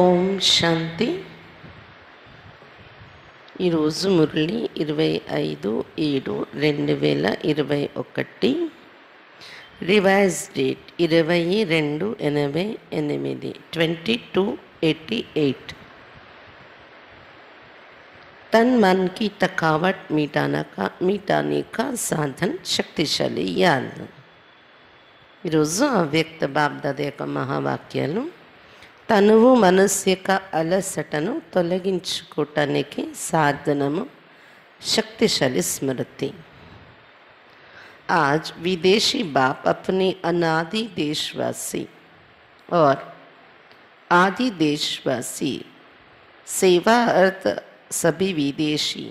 ఓం శాంతి ఈరోజు మురళి ఇరవై ఐదు ఏడు రెండు వేల ఇరవై ఒకటి రివైజ్ డేట్ ఇరవై రెండు ఎనభై ఎనిమిది ట్వంటీ టూ ఎయిటీ ఎయిట్ తన్ मन की थकावट मिटाना का సాధన శక్తిశాలి యాన్ ఈరోజు అవ్యక్త బాబ్దాద యొక్క మహావాక్యాలు తనువు మనస్సు अलसट అలసటను की साधन शक्तिशाली स्मृति आज विदेशी बाप अपने अनादि देशवासी और आदि देशवासी सेवा अर्थ सभी विदेशी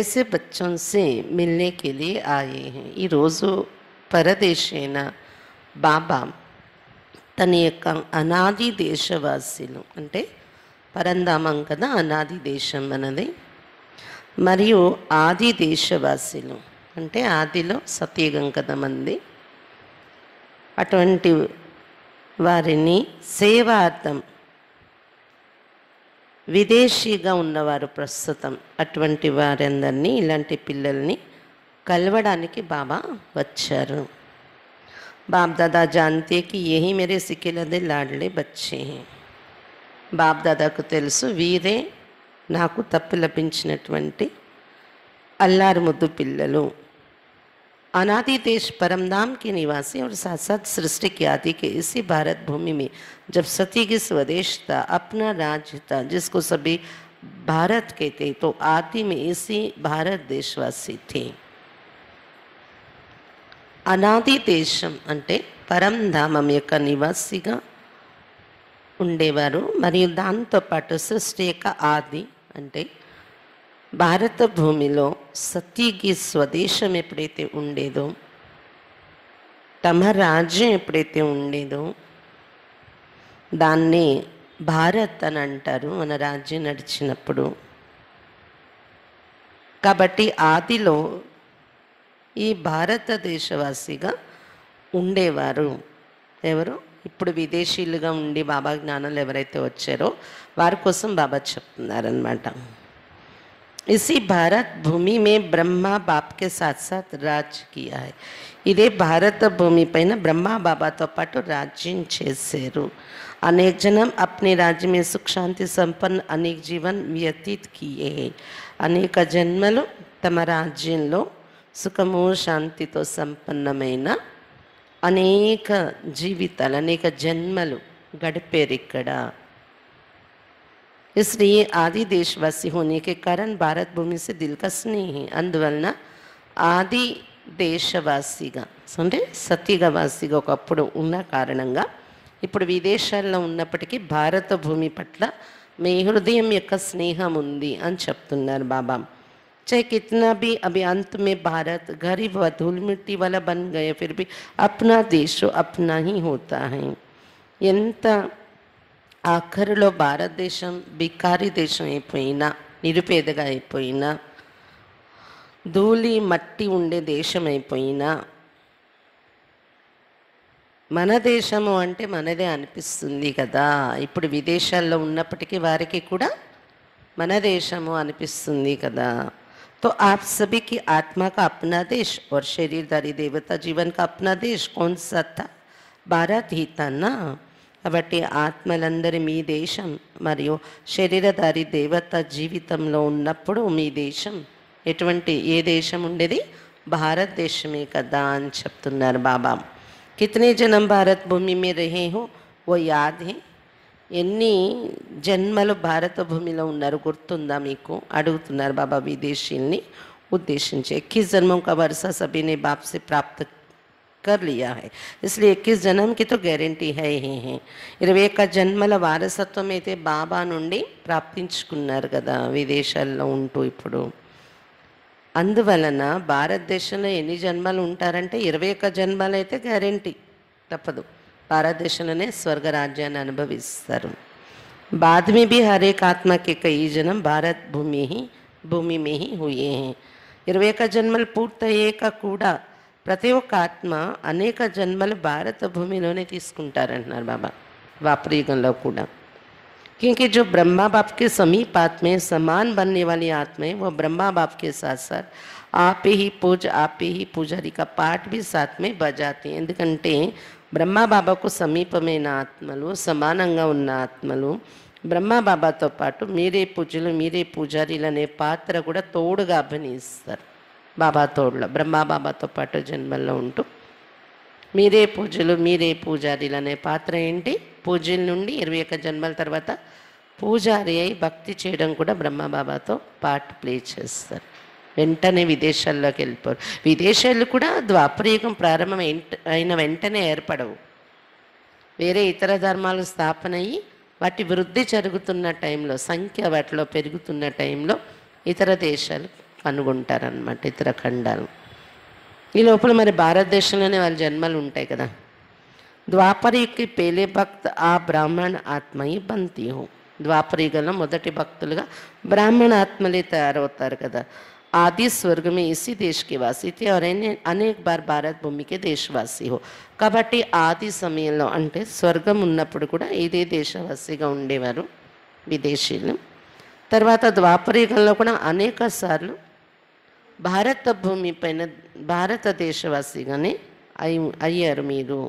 ऐसे बच्चों से मिलने के लिए आए हैं ये रोज़ो परदेशेना बाबा తన యొక్క అనాది దేశవాసులు అంటే పరందామం కదా అనాది దేశం అన్నది మరియు ఆది దేశవాసులు అంటే ఆదిలో సతయుగం కదా మంది అటువంటి వారిని సేవార్థం విదేశీగా ఉన్నవారు ప్రస్తుతం అటువంటి వారందరినీ ఇలాంటి పిల్లల్ని కలవడానికి బాబా వచ్చారు बाप दादा जानते कि यही मेरे सिक्के लदे लाडले बच्चे हैं बाप तेलसु वीरे తెలుసు వీరే నాకు తప్పిలపించినటువంటి अल्लार मुद्दु పిల్లలు अनादि देश परमधाम के निवासी और साथ साथ सृष्टि की आदि के इसी भारत भूमि में जब सती की स्वदेश था अपना राज्य था जिसको सभी भारत कहते तो आदि में इसी भारत देशवासी थे అనాది దేశం అంటే పరంధామం యొక్క నివాసిగా ఉండేవారు మరియు దాంతోపాటు సృష్టి యొక్క ఆది అంటే భారత భూమిలో సతీకి స్వదేశం ఎప్పుడైతే ఉండేదో తమ రాజ్యం ఎప్పుడైతే ఉండేదో దాన్ని భారత్ అని అంటారు మన రాజ్యం నడిచినప్పుడు కాబట్టి ఆదిలో ఈ భారతదేశవాసిగా ఉండేవారు ఎవరు ఇప్పుడు విదేశీయులుగా ఉండి బాబా జ్ఞానాలు ఎవరైతే వచ్చారో వారి కోసం బాబా చెప్తున్నారనమాట ఇసి భారత్ భూమి మే బ్రహ్మ బాబ్కే సాత్ సాత్ రాజ్ కియా ఇదే భారత భూమి పైన బ్రహ్మ బాబాతో పాటు రాజ్యం చేశారు అనేక జనం అప్నే రాజ్యమే సుఖశాంతి సంపన్న అనేక జీవన్ వ్యతీత్ కియే అనేక జన్మలు తమ రాజ్యంలో సుఖము శాంతితో సంపన్నమైన అనేక జీవితాలు అనేక జన్మలు గడిపారు ఇక్కడ శ్రీ ఆది దేశవాసి होने के భారత్ భూమి भूमि से స్నేహి అందువలన ఆది దేశవాసిగా అంటే సతీగవాసిగా ఒకప్పుడు ఉన్న కారణంగా ఇప్పుడు విదేశాల్లో ఉన్నప్పటికీ భారత భూమి పట్ల మీ హృదయం యొక్క స్నేహం ఉంది అని చెప్తున్నారు బాబా चाहे कितना भी अभी अंत में भारत गरीब व धूल मिट्टी वाला बन गया फिर भी अपना देश अपना ही होता है ఎంత ఆఖరిలో భారతదేశం బికారి దేశం అయిపోయినా నిరుపేదగా అయిపోయినా ధూళి మట్టి ఉండే దేశం అయిపోయినా మన దేశము అంటే మనదే అనిపిస్తుంది కదా ఇప్పుడు విదేశాల్లో ఉన్నప్పటికీ వారికి కూడా మన దేశము అనిపిస్తుంది కదా तो आप सभी की आत्मा का अपना देश और शरीरदारी देवता जीवन का अपना देश कौन सा था భారత్ హితన్న కాబట్టి ఆత్మలందరి మీ దేశం మరియు శరీరధారి దేవత జీవితంలో ఉన్నప్పుడు మీ దేశం ఎటువంటి ఏ దేశం ఉండేది భారతదేశమే కదా అని చెప్తున్నారు బాబా కితనే జనం భారత్ భూమి మీ రహే హో ఓ యాద్ హే ఎన్ని జన్మలు భారత భూమిలో ఉన్నారు గుర్తుందా మీకు అడుగుతున్నారు బాబా విదేశీల్ని ఉద్దేశించి ఎక్కీస్ జన్మం కా वर्षा సభిని బాప్సి ప్రాప్త కర్ లియా హై ఇస్లీ ఎక్కిస్ జన్మకి తో గ్యారంటీ హై హే హే ఇరవై ఒక్క జన్మల వారసత్వం అయితే బాబా నుండి ప్రాప్తించుకున్నారు కదా విదేశాల్లో ఉంటూ ఇప్పుడు అందువలన భారతదేశంలో ఎన్ని జన్మలు ఉంటారంటే ఇరవై ఒక్క జన్మలైతే గ్యారంటీ తప్పదు भारत पारदर्शन स्वर्गराज्या अभविस्तर बाद में भी हर एक आत्मा के कई जन्म भारत भूमि ही भूमि में ही हुए हैं इरवे का जन्म पूर्त का कूड़ा प्रत्येक आत्मा अनेक जन्म भारत भूमि बाबा वापरीगढ़ क्योंकि जो ब्रह्मा बाप के समीप आत्मे समान बनने वाली आत्मे वह ब्रह्मा बाप के साथ साथ आप ही पूज आप ही पुजारी का पाठ भी साथ में बजाते हैं घंटे బ్రహ్మబాబాకు సమీపమైన ఆత్మలు సమానంగా ఉన్న ఆత్మలు బ్రహ్మబాబాతో పాటు మీరే పూజలు మీరే పూజారీలు అనే పాత్ర కూడా తోడుగా అభినయిస్తారు బాబా తోడులో బ్రహ్మబాబాతో పాటు జన్మల్లో ఉంటూ మీరే పూజలు మీరే పూజారీలు అనే పాత్ర ఏంటి పూజల నుండి ఇరవై ఒక్క జన్మల తర్వాత పూజారి అయి భక్తి చేయడం కూడా బ్రహ్మబాబాతో పాటు ప్లే చేస్తారు వెంటనే విదేశాల్లోకి వెళ్ళిపోరు విదేశాలు కూడా ద్వాపరయుగం ప్రారంభం అయిన వెంటనే ఏర్పడవు వేరే ఇతర ధర్మాలు స్థాపన అయ్యి వాటి వృద్ధి జరుగుతున్న టైంలో సంఖ్య వాటిలో పెరుగుతున్న టైంలో ఇతర దేశాలు కనుగొంటారనమాట ఇతర ఖండాలు ఈ లోపల మరి భారతదేశంలోనే వాళ్ళ జన్మలు ఉంటాయి కదా ద్వాపరికి పేలే భక్త ఆ బ్రాహ్మణ ఆత్మయి బంతి ద్వాపరిగంలో మొదటి భక్తులుగా బ్రాహ్మణ ఆత్మలే తయారవుతారు కదా आदि स्वर्ग में इसी देश के वासी थे और అనేక బార్ భారత్ భూమికి దేశవాసి హో కాబట్టి ఆది సమయంలో అంటే స్వర్గం ఉన్నప్పుడు కూడా ఇదే దేశవాసిగా ఉండేవారు విదేశీయులు తర్వాత ద్వాపరయుగంలో కూడా అనేక సార్లు భారత భూమి పైన భారతదేశవాసిగానే అయి అయ్యారు మీరు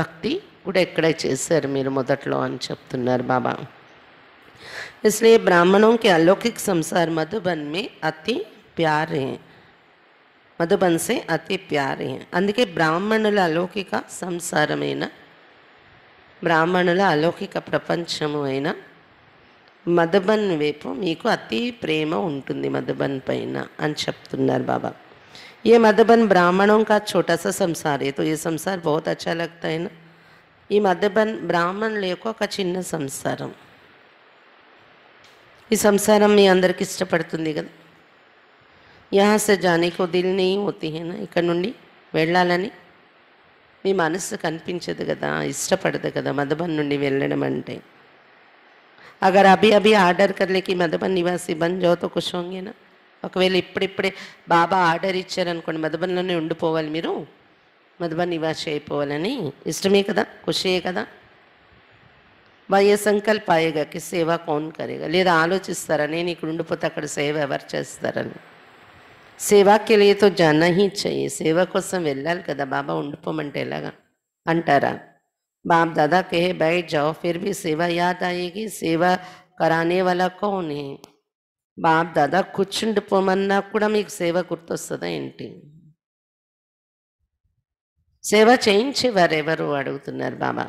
భక్తి కూడా ఎక్కడ చేశారు మీరు మొదట్లో అని చెప్తున్నారు బాబా इसलिए ब्राह्मणों के अलौकिक संसार मधुबन में अति प्यार हैं मधुबन से अति प्यार हैं अंके ब्राह्मणु अलौकिक संसार ब्राह्मणु अलौकिक प्रपंचम मधुबन वेपू अति प्रेम उ मधुबन पैना अच्छी बाबा ये मधुबन ब्राह्मणों का छोटा सा संसार है तो ये संसार बहुत अच्छा लगता है ना ये मधुबन ब्राह्मणु चिन्ह संसार है ఈ సంసారం మీ అందరికి ఇష్టపడుతుంది కదా యహా సే జానీకో దిల్ని ఓతిహేనా ఇక్కడ నుండి వెళ్ళాలని మీ మనసు కనిపించదు కదా ఇష్టపడదు కదా మధుబన్ నుండి వెళ్ళడం అంటే అగర్ అభి అభి ఆర్డర్ కర్లేకి మధుబన్ నివాసి బన్ జోతో కుషోంగేనా ఒకవేళ ఇప్పుడిప్పుడే బాబా ఆర్డర్ ఇచ్చారనుకోండి మధుబన్లోనే ఉండిపోవాలి మీరు మధుబన్ నివాసి అయిపోవాలని ఇష్టమే కదా ఖుషే కదా వారి సంకల్ప ఆయేగా కి సేవ కౌన్ కరేగా లేదా ఆలోచిస్తారా నేను ఇక్కడ ఉండిపోతే అక్కడ సేవ ఎవరు చేస్తారని సేవాకి లేతో జానా హీ చెయ్యి సేవ కోసం వెళ్ళాలి కదా బాబా ఉండిపోమంటే ఎలాగా అంటారా बाप दादा कहे बैठ जाओ फिर भी सेवा याद आएगी सेवा कराने वाला कौन है బాప్ దాదా కూర్చుండిపోమన్నా కూడా మీకు సేవ గుర్తొస్తుందా ఏంటి సేవ చేయించేవారు ఎవరు అడుగుతున్నారు బాబా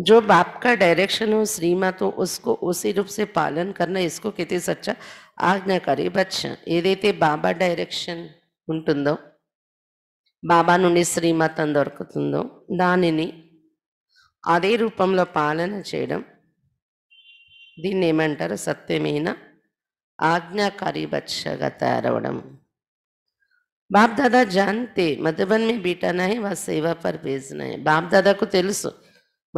जो बाप का डायरेक्शन हो श्री माँ तो उसको उसी रूप से पालन करना इसको कहते सच्चा ఆజ్ఞకరి బచ్చ ఏదైతే బాబా డైరెక్షన్ ఉంటుందో బాబా నుండి శ్రీమతం దొరుకుతుందో దానిని అదే రూపంలో పాలన చేయడం దీన్ని ఏమంటారు సత్యమైన ఆజ్ఞాకారి బచ్చగా తయారవడం బాప్ దాదా జాంతే మధుబన్ మీ బీటానా హే వా సేవా పర్ భేజనా హే బాప్ దాదాకు తెలుసు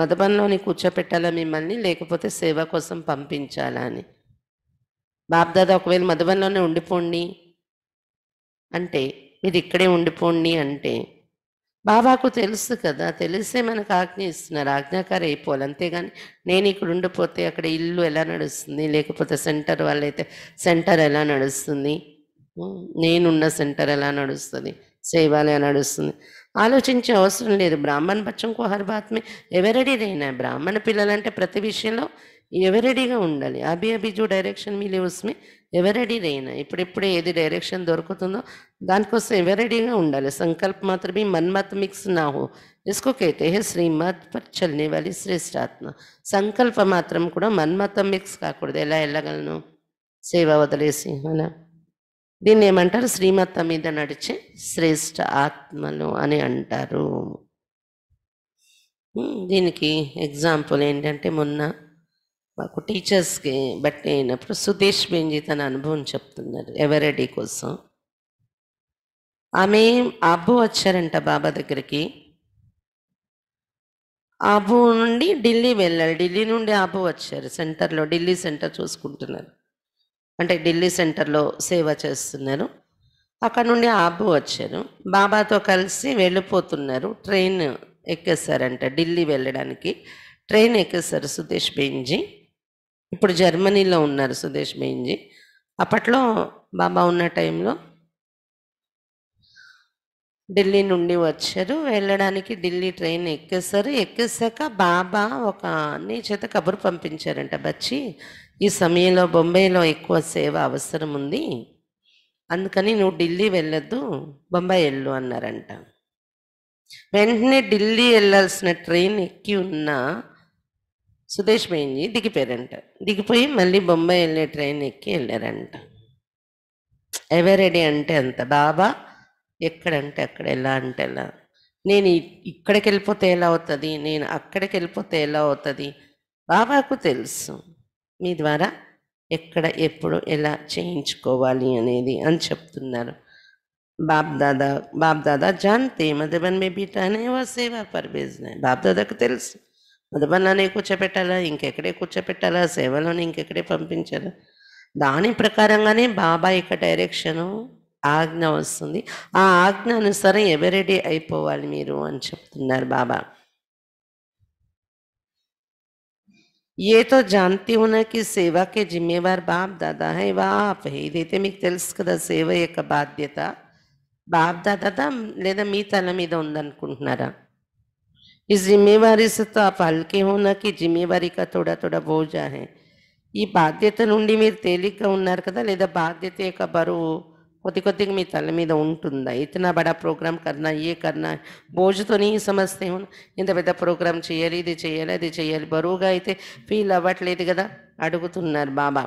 మధబంలోని కూర్చోపెట్టాలా మిమ్మల్ని లేకపోతే సేవ కోసం పంపించాలా అని బాబ్దాద ఒకవేళ మధుబన్లోనే ఉండిపోండి అంటే మీరు ఇక్కడే ఉండిపోండి అంటే బాబాకు తెలుసు కదా తెలిసే మనకు ఆజ్ఞ ఇస్తున్నారు ఆజ్ఞాకారి అయిపోవాలి అంతేగాని నేను ఇక్కడ ఉండిపోతే అక్కడ ఇల్లు ఎలా నడుస్తుంది లేకపోతే సెంటర్ వాళ్ళైతే సెంటర్ ఎలా నడుస్తుంది నేనున్న సెంటర్ ఎలా నడుస్తుంది ఎలా నడుస్తుంది ఆలోచించే అవసరం లేదు బ్రాహ్మణ పక్షంకో హర్భాత్మే ఎవరెడీ రైనా బ్రాహ్మణ పిల్లలంటే ప్రతి విషయంలో ఎవరెడీగా ఉండాలి అభి అభిజు డైరెక్షన్ మీలే ఉస్మే ఎవరెడీ రైనా ఇప్పుడిప్పుడే ఏది డైరెక్షన్ దొరుకుతుందో దానికోసం ఎవరెడీగా ఉండాలి సంకల్ప్ మాత్రమే మన్మత్ మిక్స్ నా హో इसको कहते హే श्रीमद पर चलने वाली సంకల్ప మాత్రం కూడా మన్మతం మిక్స్ కాకూడదు ఎలా వెళ్ళగలను సేవ వదిలేసి అలా దీన్ని ఏమంటారు శ్రీమత్త మీద నడిచే శ్రేష్ఠ ఆత్మలు అని అంటారు దీనికి ఎగ్జాంపుల్ ఏంటంటే మొన్న మాకు టీచర్స్కి బట్టి అయినప్పుడు సుధీష్ బెంజీ తన అనుభవం చెప్తున్నారు ఎవరెడీ కోసం ఆమె అబ్బు వచ్చారంట బాబా దగ్గరికి అబ్బు నుండి ఢిల్లీ వెళ్ళారు ఢిల్లీ నుండి అబ్బు వచ్చారు సెంటర్లో ఢిల్లీ సెంటర్ చూసుకుంటున్నారు అంటే ఢిల్లీ సెంటర్లో సేవ చేస్తున్నారు అక్కడ నుండి ఆబు వచ్చారు బాబాతో కలిసి వెళ్ళిపోతున్నారు ట్రైన్ ఎక్కేశారంట ఢిల్లీ వెళ్ళడానికి ట్రైన్ ఎక్కేశారు సుదేష్ బెయింజీ ఇప్పుడు జర్మనీలో ఉన్నారు సుదేష్ బెయింజీ అప్పట్లో బాబా ఉన్న టైంలో ఢిల్లీ నుండి వచ్చారు వెళ్ళడానికి ఢిల్లీ ట్రైన్ ఎక్కేశారు ఎక్కేసాక బాబా ఒక నీ చేత కబురు పంపించారంట బచ్చి ఈ సమయంలో బొంబాయిలో ఎక్కువ సేవ అవసరం ఉంది అందుకని నువ్వు ఢిల్లీ వెళ్ళొద్దు బొంబాయి వెళ్ళు అన్నారంట వెంటనే ఢిల్లీ వెళ్ళాల్సిన ట్రైన్ ఎక్కి ఉన్న సుదేశ్ మేంజీ దిగిపోయారంట దిగిపోయి మళ్ళీ బొంబాయి వెళ్ళే ట్రైన్ ఎక్కి వెళ్ళారంట ఎవరెడీ అంటే అంత బాబా ఎక్కడంటే అక్కడ ఎలా అంటే ఎలా నేను ఇక్కడికి వెళ్ళిపోతే ఎలా అవుతుంది నేను అక్కడికి వెళ్ళిపోతే ఎలా అవుతుంది బాబాకు తెలుసు మీ ద్వారా ఎక్కడ ఎప్పుడు ఎలా చేయించుకోవాలి అనేది అని చెప్తున్నారు బాబ్దాదా బాబ్దాదా జాన్తే మధుబన్ మే బీట అనే వా సేవా పర్వేజ్నే బాబ్దాదాకు తెలుసు మధుబన్లోనే కూర్చోపెట్టాలా ఇంకెక్కడే కూర్చోపెట్టాలా సేవలోనే ఇంకెక్కడే పంపించాలా దాని ప్రకారంగానే బాబా యొక్క డైరెక్షను ఆజ్ఞ వస్తుంది ఆ ఆజ్ఞ అనుసారం ఎవరెడీ అయిపోవాలి మీరు అని చెప్తున్నారు బాబా ये तो जानती हूँ ना कि सेवा के जिम्मेवार बाप दादा है बाप ही देते मी तेल्स कदा सेव एक बाध्यता बाप दादा था लेदा मी तल मीद उन्दन कुंटनारा इस जिम्मेवारी से तो आप हल्के हो ना कि जिम्मेवारी का थोड़ा थोड़ा बोझ है ये बाध्यता नुंडी मेरे तेलिक का उन्नार कदा लेदा बाध्यते का बरू కొద్ది కొద్దిగా మీ తల మీద ఉంటుందా ఇతనా బడా ప్రోగ్రామ్ కన్నా ఏ కన్నా బోజుతోనే ఈ సమస్య ఇంత పెద్ద ప్రోగ్రామ్ చేయాలి ఇది చేయాలి అది చేయాలి బరువుగా అయితే ఫీల్ అవ్వట్లేదు కదా అడుగుతున్నారు బాబా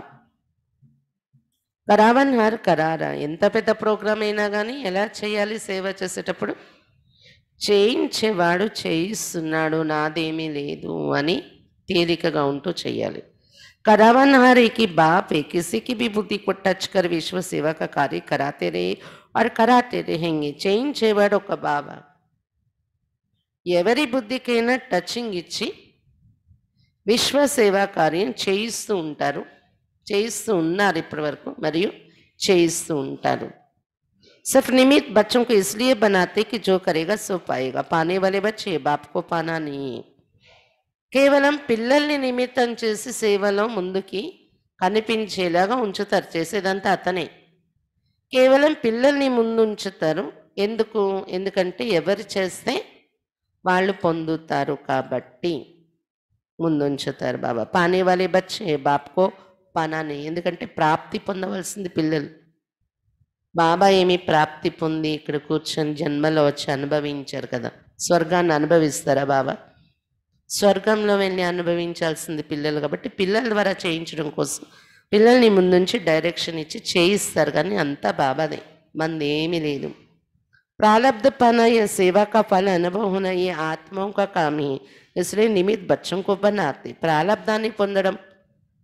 కరావన్ హార్ కరారా ఎంత పెద్ద ప్రోగ్రామ్ అయినా కానీ ఎలా చేయాలి సేవ చేసేటప్పుడు చేయించేవాడు చేయిస్తున్నాడు నాదేమీ లేదు అని తేలికగా ఉంటూ చేయాలి हर एक ही बाप है किसी की भी बुद्धि को टच कर विश्व सेवा का कार्य कराते रहे और कराते रहेंगे चैन చేవాడు ఒక బాబా ఎవరి బుద్ధికైనా టచింగ్ ఇచ్చి విశ్వ సేవా కార్యం చేయిస్తూ ఉంటారు చేయిస్తూ ఉన్నారు ఇప్పటి వరకు మరియు చేయిస్తూ ఉంటారు सिर्फ निमित्त बच्चों को इसलिए बनाते कि जो करेगा सो पाएगा पाने वाले बच्चे बाप को पाना नहीं है కేవలం పిల్లల్ని నిమిత్తం చేసి సేవలో ముందుకి కనిపించేలాగా ఉంచుతారు చేసేదంతా అతనే కేవలం పిల్లల్ని ముందు ఉంచుతారు ఎందుకు ఎందుకంటే ఎవరు చేస్తే వాళ్ళు పొందుతారు కాబట్టి ముందుంచుతారు బాబా పానీ వాళ్ళే బచ్చే బాప్కో పనాని ఎందుకంటే ప్రాప్తి పొందవలసింది పిల్లలు బాబా ఏమి ప్రాప్తి పొంది ఇక్కడ కూర్చొని జన్మలో వచ్చి అనుభవించారు కదా స్వర్గాన్ని అనుభవిస్తారా బాబా స్వర్గంలో వెళ్ళి అనుభవించాల్సింది పిల్లలు కాబట్టి పిల్లల ద్వారా చేయించడం కోసం పిల్లల్ని ముందుంచి డైరెక్షన్ ఇచ్చి చేయిస్తారు కానీ అంతా బాబాదే మంది ఏమీ లేదు ప్రారంధ पाना या ఫల అనుభవం అయ్యే अनुभव కామి ఇసులే నిమిత్ బచ్చం काम ही ప్రారంధాన్ని పొందడం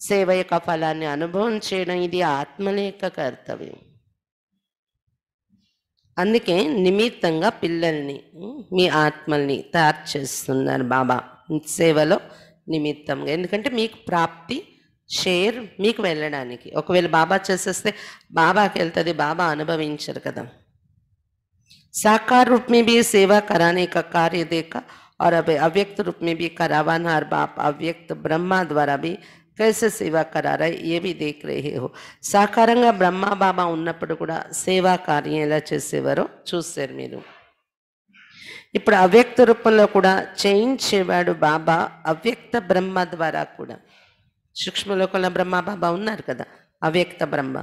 సేవ యొక్క ఫలాన్ని అనుభవం చేయడం ఇది ఆత్మల యొక్క కర్తవ్యం అందుకే నిమిత్తంగా పిల్లల్ని మీ ఆత్మల్ని తయారు చేస్తున్నారు బాబా సేవలో నిమిత్తంగా ఎందుకంటే మీకు ప్రాప్తి షేర్ మీకు వెళ్ళడానికి ఒకవేళ బాబా చేసేస్తే బాబాకి వెళ్తుంది బాబా అనుభవించరు కదా సాకార్ रूप బి भी सेवा కార్య का ఆర్ అభి అవ్యక్త अब బి रूप में भी करावान हर बाप अव्यक्त ब्रह्मा द्वारा సేవ కరారా ఏవి దేక్ రేహే హో సాకారంగా బ్రహ్మ బాబా ఉన్నప్పుడు కూడా సేవా కార్యం ఎలా చేసేవారో చూసారు మీరు ఇప్పుడు అవ్యక్త రూపంలో కూడా చేయించేవాడు బాబా అవ్యక్త బ్రహ్మ ద్వారా కూడా సూక్ష్మలోకంలో బ్రహ్మ బాబా ఉన్నారు కదా అవ్యక్త బ్రహ్మ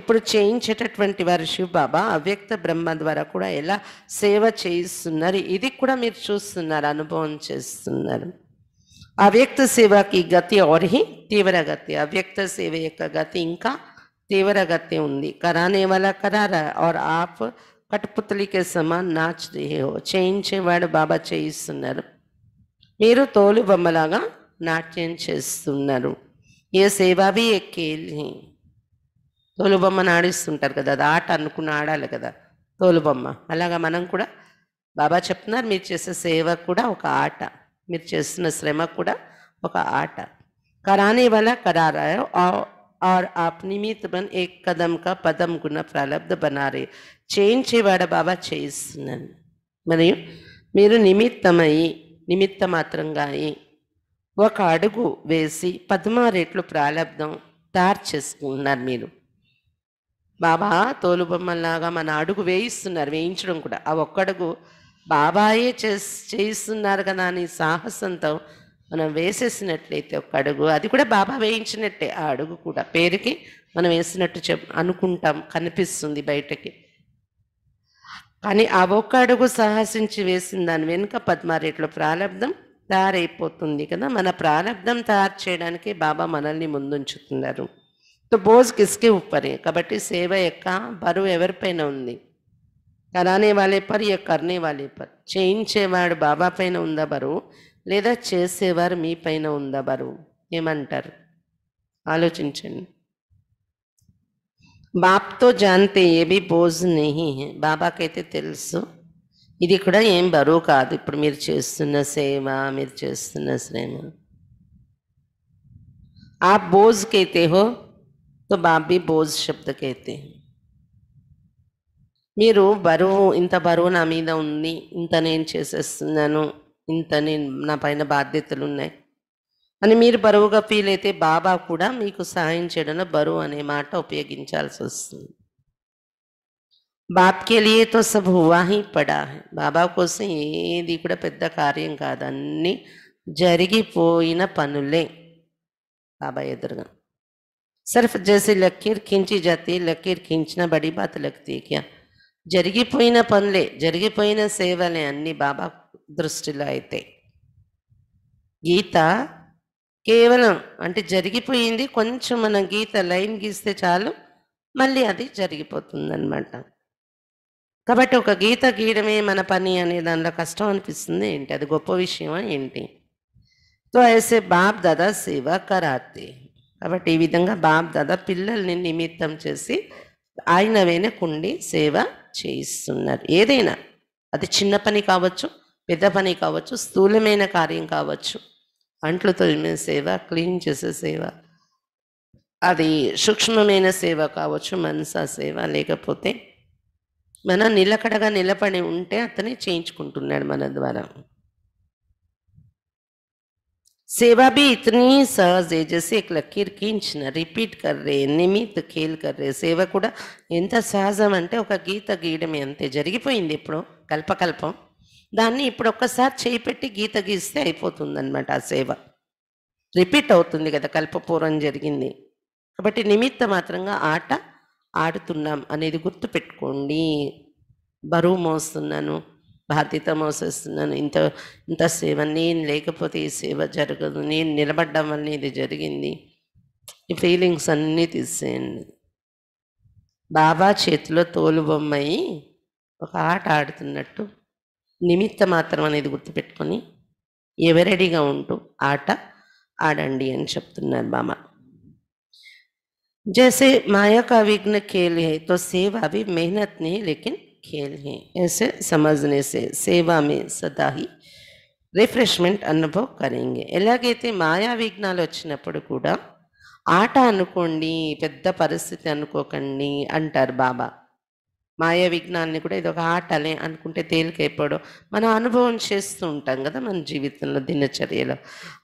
ఇప్పుడు చేయించేటటువంటి వారు బాబా అవ్యక్త బ్రహ్మ ద్వారా కూడా ఎలా సేవ చేయిస్తున్నారు ఇది కూడా మీరు చూస్తున్నారు అనుభవం చేస్తున్నారు అవ్యక్త సేవకి గతి ఓర్హి తీవ్రగతి అవ్యక్త సేవ యొక్క గతి ఇంకా తీవ్రగతి ఉంది కరానే వల్ల కరారా ఆర్ ఆప్ కటుపుతులకే సమాన్ నాచ్ చేయించేవాడు బాబా చేయిస్తున్నారు మీరు తోలు బొమ్మలాగా నాట్యం చేస్తున్నారు ఏ సేవావి ఎక్కేలి తోలుబొమ్మను ఆడిస్తుంటారు కదా అది ఆట అనుకుని ఆడాలి కదా తోలుబొమ్మ అలాగా మనం కూడా బాబా చెప్తున్నారు మీరు చేసే సేవ కూడా ఒక ఆట మీరు చేస్తున్న శ్రమ కూడా ఒక ఆట కరాని వల్ల కరారాయో ఆర్ आप निमित्त बन एक कदम का पदम गुण ప్రలబ్ధ బనారే చేయించేవాడ బాబా చేయిస్తున్నాను మరియు మీరు నిమిత్తమై నిమిత్త మాత్రంగా అయి ఒక అడుగు వేసి పదమారేట్లు ప్రాలబ్ధం తయారు చేసుకున్నారు మీరు బాబా తోలుబొమ్మలాగా మన అడుగు వేయిస్తున్నారు వేయించడం కూడా ఆ ఒక్కడుగు బాబాయే చేస్ చేయిస్తున్నారు కదా అని సాహసంతో మనం వేసేసినట్లయితే ఒక అడుగు అది కూడా బాబా వేయించినట్టే ఆ అడుగు కూడా పేరుకి మనం వేసినట్టు చెప్ అనుకుంటాం కనిపిస్తుంది బయటకి కానీ ఆ ఒక్క అడుగు సాహసించి వేసిన దాని వెనుక పద్మారేట్లో ప్రారంధం తయారైపోతుంది కదా మన ప్రారంధం తయారు చేయడానికి బాబా మనల్ని ముందుంచుతున్నారు తో బోజ్ కిస్కే ఉప్పరి కాబట్టి సేవ యొక్క బరువు ఎవరిపైన ఉంది కరానే వాళ్ళే పర్ ఇక కర్నే వాళ్ళే పర్ చేయించేవాడు బాబా పైన ఉందా బరువు లేదా చేసేవారు మీ పైన ఉందా బరువు ఏమంటారు ఆలోచించండి బాప్తో జాంతే ఏబి బోజ్ నేహి బాబాకైతే తెలుసు ఇది కూడా ఏం బరువు కాదు ఇప్పుడు మీరు చేస్తున్న సేవ మీరు చేస్తున్న శ్రేమ ఆ बोझ कहते హో తో బాప్ బోజ్ శబ్దకైతే మీరు బరువు ఇంత బరువు నా మీద ఉంది ఇంత నేను చేసేస్తున్నాను ఇంతని నా పైన బాధ్యతలు ఉన్నాయి అని మీరు బరువుగా ఫీల్ అయితే బాబా కూడా మీకు సహాయం చేయడంలో బరువు అనే మాట ఉపయోగించాల్సి వస్తుంది బాప్ కే లియే తో సబ్ హువా హీ పడా బాబా కోసం ఏది కూడా పెద్ద కార్యం కాదు అన్నీ జరిగిపోయిన పనులే బాబా ఎదురుగా सिर्फ जैसे लकीर खींची जाती है लकीर खींचना बड़ी बात लगती है क्या జరిగిపోయిన పనులే జరిగిపోయిన సేవలే అన్నీ బాబా దృష్టిలో అయితే గీత కేవలం అంటే జరిగిపోయింది కొంచెం మనం గీత లైన్ గీస్తే చాలు మళ్ళీ అది జరిగిపోతుందనమాట కాబట్టి ఒక గీత గీయడమే మన పని అనే దానిలో కష్టం అనిపిస్తుంది ఏంటి అది గొప్ప విషయమా ఏంటి తో ఐసే బాబ్ దాదా సేవ కరాతి కాబట్టి ఈ విధంగా బాబ్ దాదా పిల్లల్ని నిమిత్తం చేసి ఆయన కుండి సేవ చేయిస్తున్నారు ఏదైనా అది చిన్న పని కావచ్చు పెద్ద పని కావచ్చు స్థూలమైన కార్యం కావచ్చు అంట్లు తొలిమే సేవ క్లీన్ చేసే సేవ అది సూక్ష్మమైన సేవ కావచ్చు మనసా సేవ లేకపోతే మన నిలకడగా నిలబడి ఉంటే అతనే చేయించుకుంటున్నాడు మన ద్వారా सेवा బి ఇతని सहज है जैसे एक लकीर నిమిత్ ఖేల్ కర్రే సేవ కూడా ఎంత సహజం అంటే ఒక గీత గీయడం అంతే జరిగిపోయింది ఇప్పుడు కల్పకల్పం దాన్ని ఇప్పుడు ఒక్కసారి చేయి గీత గీస్తే అయిపోతుంది అనమాట ఆ సేవ రిపీట్ అవుతుంది కదా కల్పపూర్వం జరిగింది కాబట్టి నిమిత్త మాత్రంగా ఆట ఆడుతున్నాం అనేది గుర్తుపెట్టుకోండి బరువు మోస్తున్నాను బాధ్యత మోసేస్తున్నాను ఇంత ఇంత సేవ నేను లేకపోతే ఈ సేవ జరగదు నేను నిలబడ్డం వల్ల ఇది జరిగింది ఈ ఫీలింగ్స్ అన్నీ తీసేయండి బాబా చేతిలో తోలుబొమ్మయి ఒక ఆట ఆడుతున్నట్టు నిమిత్త మాత్రం అనేది గుర్తుపెట్టుకొని ఎవరెడీగా ఉంటూ ఆట ఆడండి అని చెప్తున్నారు బామ జసే మాయా కా విఘ్న ఖేల్ హే తో సేవా అవి మెహనత్ నే లేకిన్ ఖేల్ హే ऐसे సమజ్నే సే సేవా మే సదా హి రిఫ్రెష్మెంట్ అనుభవ్ కరేంగే ఎలాగైతే మాయా విఘ్నాలు వచ్చినప్పుడు కూడా ఆట అనుకోండి పెద్ద పరిస్థితి అనుకోకండి అంటారు బాబా మాయ విఘ్నాన్ని కూడా ఇది ఒక ఆటలే అనుకుంటే తేలికైపోవడం మనం అనుభవం చేస్తూ ఉంటాం కదా మన జీవితంలో దినచర్యలో